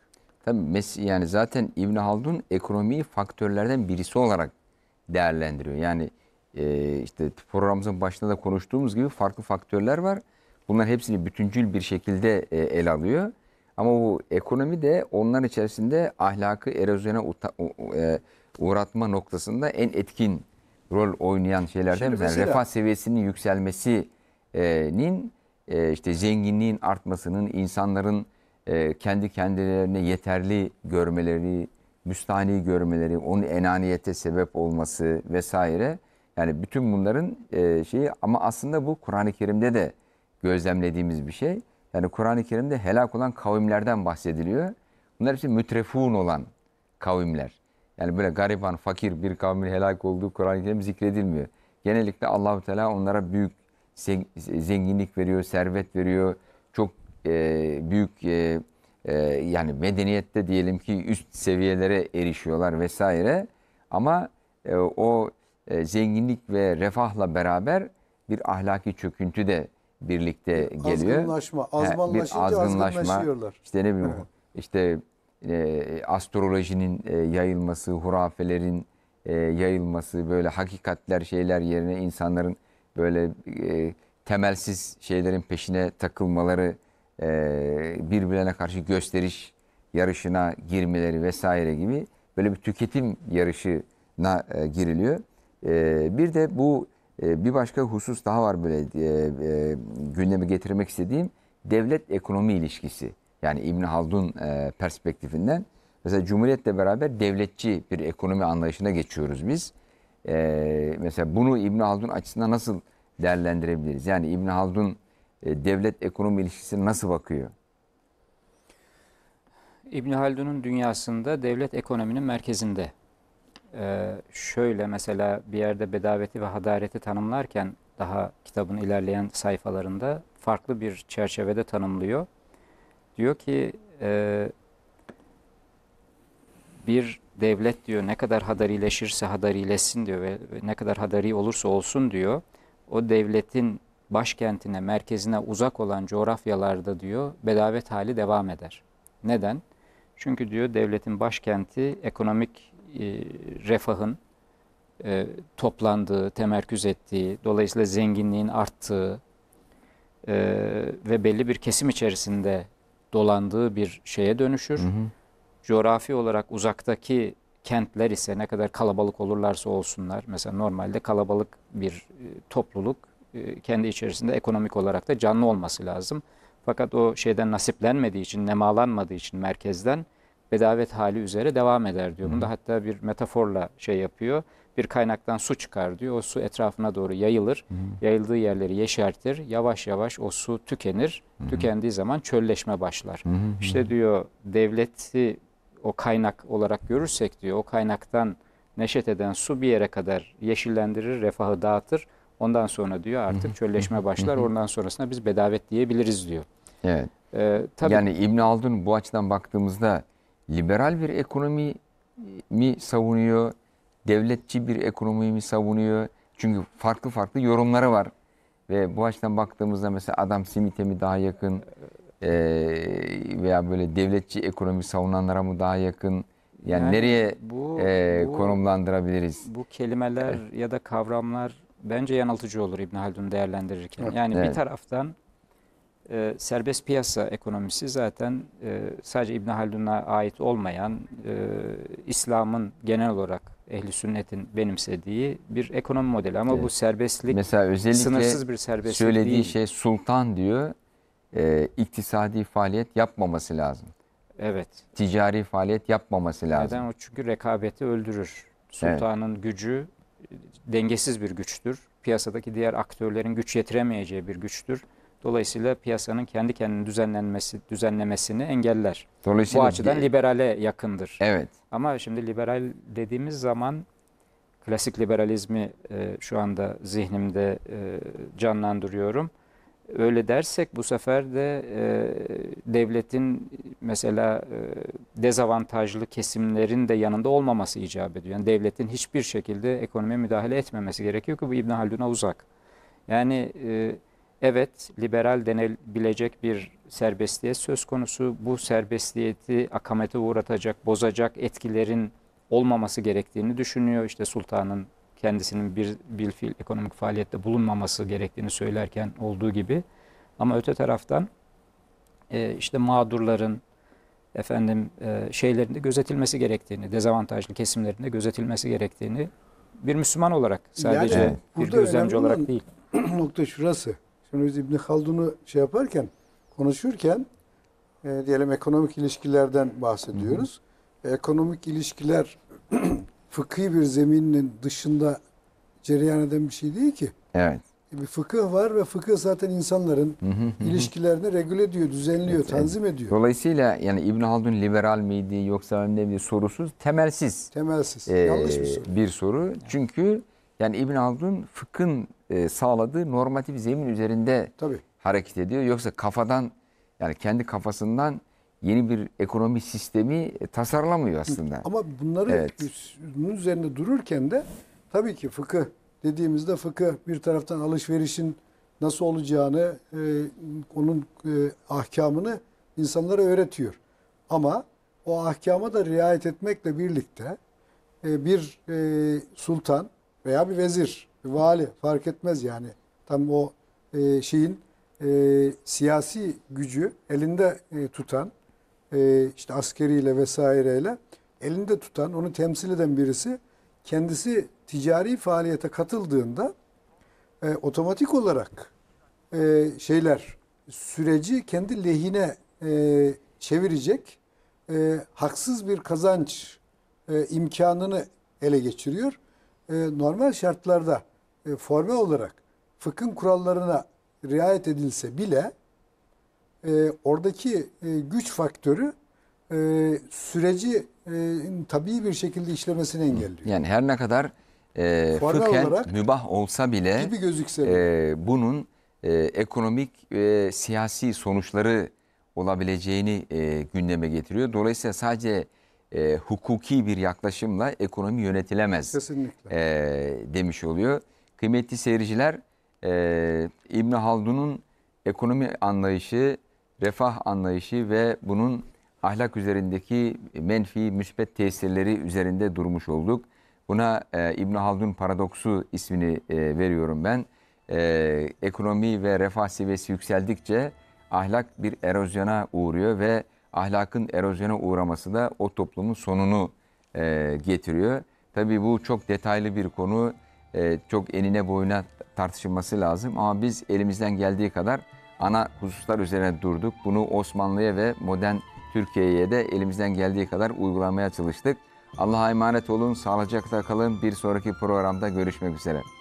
Tabii yani zaten İbn Haldun ekonomiyi faktörlerden birisi olarak değerlendiriyor. Yani e, işte programımızın başında da konuştuğumuz gibi farklı faktörler var. Bunlar hepsini bütüncül bir şekilde e, ele alıyor. Ama bu ekonomi de onlar içerisinde ahlakı erozyona e, uğratma noktasında en etkin rol oynayan şeylerden bir mesela... refah seviyesinin yükselmesinin e, işte zenginliğin artmasının insanların e, kendi kendilerine yeterli görmeleri, müstahni görmeleri, onun enaniyete sebep olması vesaire. Yani bütün bunların e, şeyi ama aslında bu Kur'an-ı Kerim'de de gözlemlediğimiz bir şey. Yani Kur'an-ı Kerim'de helak olan kavimlerden bahsediliyor. Bunlar hepsi mütrefun olan kavimler. Yani böyle gariban, fakir bir kavmin helak olduğu Kur'an-ı Kerim zikredilmiyor. Genellikle Allahu Teala onlara büyük zenginlik veriyor, servet veriyor. Çok e, büyük e, e, yani medeniyette diyelim ki üst seviyelere erişiyorlar vesaire. Ama e, o e, zenginlik ve refahla beraber bir ahlaki çöküntü de birlikte geliyor. Azgınlaşma, azmanlaşınca azgınlaşma, azgınlaşıyorlar. İşte ne bileyim, işte e, astrolojinin e, yayılması, hurafelerin e, yayılması, böyle hakikatler şeyler yerine insanların böyle e, temelsiz şeylerin peşine takılmaları, e, birbirine karşı gösteriş yarışına girmeleri vesaire gibi böyle bir tüketim yarışına e, giriliyor. E, bir de bu e, bir başka husus daha var böyle e, e, gündeme getirmek istediğim devlet ekonomi ilişkisi. Yani İbn Haldun e, perspektifinden mesela Cumhuriyet'le beraber devletçi bir ekonomi anlayışına geçiyoruz biz. E, mesela bunu İbn Haldun açısından nasıl değerlendirebiliriz? Yani İbn Haldun e, devlet ekonomi ilişkisine nasıl bakıyor? İbn Haldun'un dünyasında devlet ekonominin merkezinde. Ee, şöyle mesela bir yerde bedaveti ve hadareti tanımlarken daha kitabın ilerleyen sayfalarında farklı bir çerçevede tanımlıyor. Diyor ki e, bir devlet diyor ne kadar hadarileşirse hadarileşsin diyor ve ne kadar hadari olursa olsun diyor. O devletin başkentine, merkezine uzak olan coğrafyalarda diyor bedavət hali devam eder. Neden? Çünkü diyor devletin başkenti ekonomik e, refahın e, toplandığı, temerküz ettiği, dolayısıyla zenginliğin arttığı e, ve belli bir kesim içerisinde dolandığı bir şeye dönüşür. Hı hı. Coğrafi olarak uzaktaki kentler ise ne kadar kalabalık olurlarsa olsunlar. Mesela normalde kalabalık bir e, topluluk e, kendi içerisinde ekonomik olarak da canlı olması lazım. Fakat o şeyden nasiplenmediği için, nemalanmadığı için merkezden bedavet hali üzere devam eder diyor. Da hatta bir metaforla şey yapıyor bir kaynaktan su çıkar diyor. O su etrafına doğru yayılır. Hı hı. Yayıldığı yerleri yeşertir. Yavaş yavaş o su tükenir. Hı hı. Tükendiği zaman çölleşme başlar. Hı hı. İşte diyor devleti o kaynak olarak görürsek diyor o kaynaktan neşet eden su bir yere kadar yeşillendirir, refahı dağıtır. Ondan sonra diyor artık çölleşme başlar. Ondan sonrasında biz bedavet diyebiliriz diyor. Evet. Ee, tabii, yani İbn Haldun bu açıdan baktığımızda liberal bir ekonomi mi savunuyor? devletçi bir ekonomiyi mi savunuyor? Çünkü farklı farklı yorumları var. Ve bu açıdan baktığımızda mesela adam simite mi daha yakın e, veya böyle devletçi ekonomi savunanlara mı daha yakın? Yani, yani nereye bu, e, bu, konumlandırabiliriz? Bu kelimeler evet. ya da kavramlar bence yanıltıcı olur İbn Haldun değerlendirirken. Yani evet. bir taraftan e, serbest piyasa ekonomisi zaten e, sadece İbn Haldun'a ait olmayan e, İslam'ın genel olarak ehli sünnetin benimsediği bir ekonomi modeli ama evet. bu serbestlik Mesela özellikle sınırsız bir serbestlik söylediği değil. şey sultan diyor e, iktisadi faaliyet yapmaması lazım. Evet. Ticari faaliyet yapmaması lazım. Neden? O çünkü rekabeti öldürür. Sultanın evet. gücü dengesiz bir güçtür. Piyasadaki diğer aktörlerin güç yetiremeyeceği bir güçtür. Dolayısıyla piyasanın kendi kendini düzenlenmesi, düzenlemesini engeller. Dolayısıyla Bu açıdan liberale yakındır. Evet. Ama şimdi liberal dediğimiz zaman klasik liberalizmi e, şu anda zihnimde e, canlandırıyorum. Öyle dersek bu sefer de e, devletin mesela e, dezavantajlı kesimlerin de yanında olmaması icap ediyor. Yani devletin hiçbir şekilde ekonomiye müdahale etmemesi gerekiyor ki bu İbn Haldun'a uzak. Yani e, evet liberal denebilecek bir serbestiyet söz konusu. Bu serbestliği akamete uğratacak, bozacak etkilerin olmaması gerektiğini düşünüyor. İşte sultanın kendisinin bir bilfil ekonomik faaliyette bulunmaması gerektiğini söylerken olduğu gibi. Ama öte taraftan e, işte mağdurların efendim e, şeylerinde gözetilmesi gerektiğini, dezavantajlı kesimlerinde gözetilmesi gerektiğini bir Müslüman olarak sadece yani, bir gözlemci olarak değil. nokta şurası. Şimdi biz İbni Haldun'u şey yaparken, konuşurken e, diyelim ekonomik ilişkilerden bahsediyoruz. Hı hı. Ekonomik ilişkiler fıkhi bir zeminin dışında cereyan eden bir şey değil ki. Evet. E, bir fıkıh var ve fıkıh zaten insanların hı hı ilişkilerini regüle ediyor, düzenliyor, evet, tanzim evet. ediyor. Dolayısıyla yani İbn Haldun liberal miydi yoksa ne bir sorusuz, temelsiz. Temelsiz. Ee, Yanlış bir soru. Bir soru. Çünkü yani İbn Haldun fıkhın e, sağladığı normatif zemin üzerinde Tabii. hareket ediyor. Yoksa kafadan yani kendi kafasından yeni bir ekonomi sistemi e, tasarlamıyor aslında. Ama bunları evet. bunun üzerinde dururken de tabii ki fıkı dediğimizde fıkı bir taraftan alışverişin nasıl olacağını, e, onun e, ahkamını insanlara öğretiyor. Ama o ahkama da riayet etmekle birlikte e, bir e, sultan veya bir vezir, bir vali fark etmez yani. Tam o e, şeyin e, siyasi gücü elinde e, tutan, e, işte askeriyle vesaireyle elinde tutan, onu temsil eden birisi kendisi ticari faaliyete katıldığında e, otomatik olarak e, şeyler süreci kendi lehine e, çevirecek e, haksız bir kazanç e, imkanını ele geçiriyor e, normal şartlarda e, forme olarak fıkhın kurallarına riayet edilse bile e, oradaki e, güç faktörü e, süreci e, tabii bir şekilde işlemesini engelliyor. Yani her ne kadar e, fıkhen mübah olsa bile gibi gözükse E, bunun e, ekonomik ve siyasi sonuçları olabileceğini e, gündeme getiriyor. Dolayısıyla sadece e, hukuki bir yaklaşımla ekonomi yönetilemez Kesinlikle. E, demiş oluyor. Kıymetli seyirciler e, İbn Haldun'un ekonomi anlayışı, refah anlayışı ve bunun ahlak üzerindeki menfi, müspet tesirleri üzerinde durmuş olduk. Buna e, İbn Haldun paradoksu ismini e, veriyorum ben. E, ekonomi ve refah seviyesi yükseldikçe ahlak bir erozyona uğruyor ve ahlakın erozyona uğraması da o toplumun sonunu e, getiriyor. Tabii bu çok detaylı bir konu. E, çok enine boyuna tartışılması lazım. Ama biz elimizden geldiği kadar ana hususlar üzerine durduk. Bunu Osmanlı'ya ve modern Türkiye'ye de elimizden geldiği kadar uygulamaya çalıştık. Allah'a emanet olun, sağlıcakla kalın. Bir sonraki programda görüşmek üzere.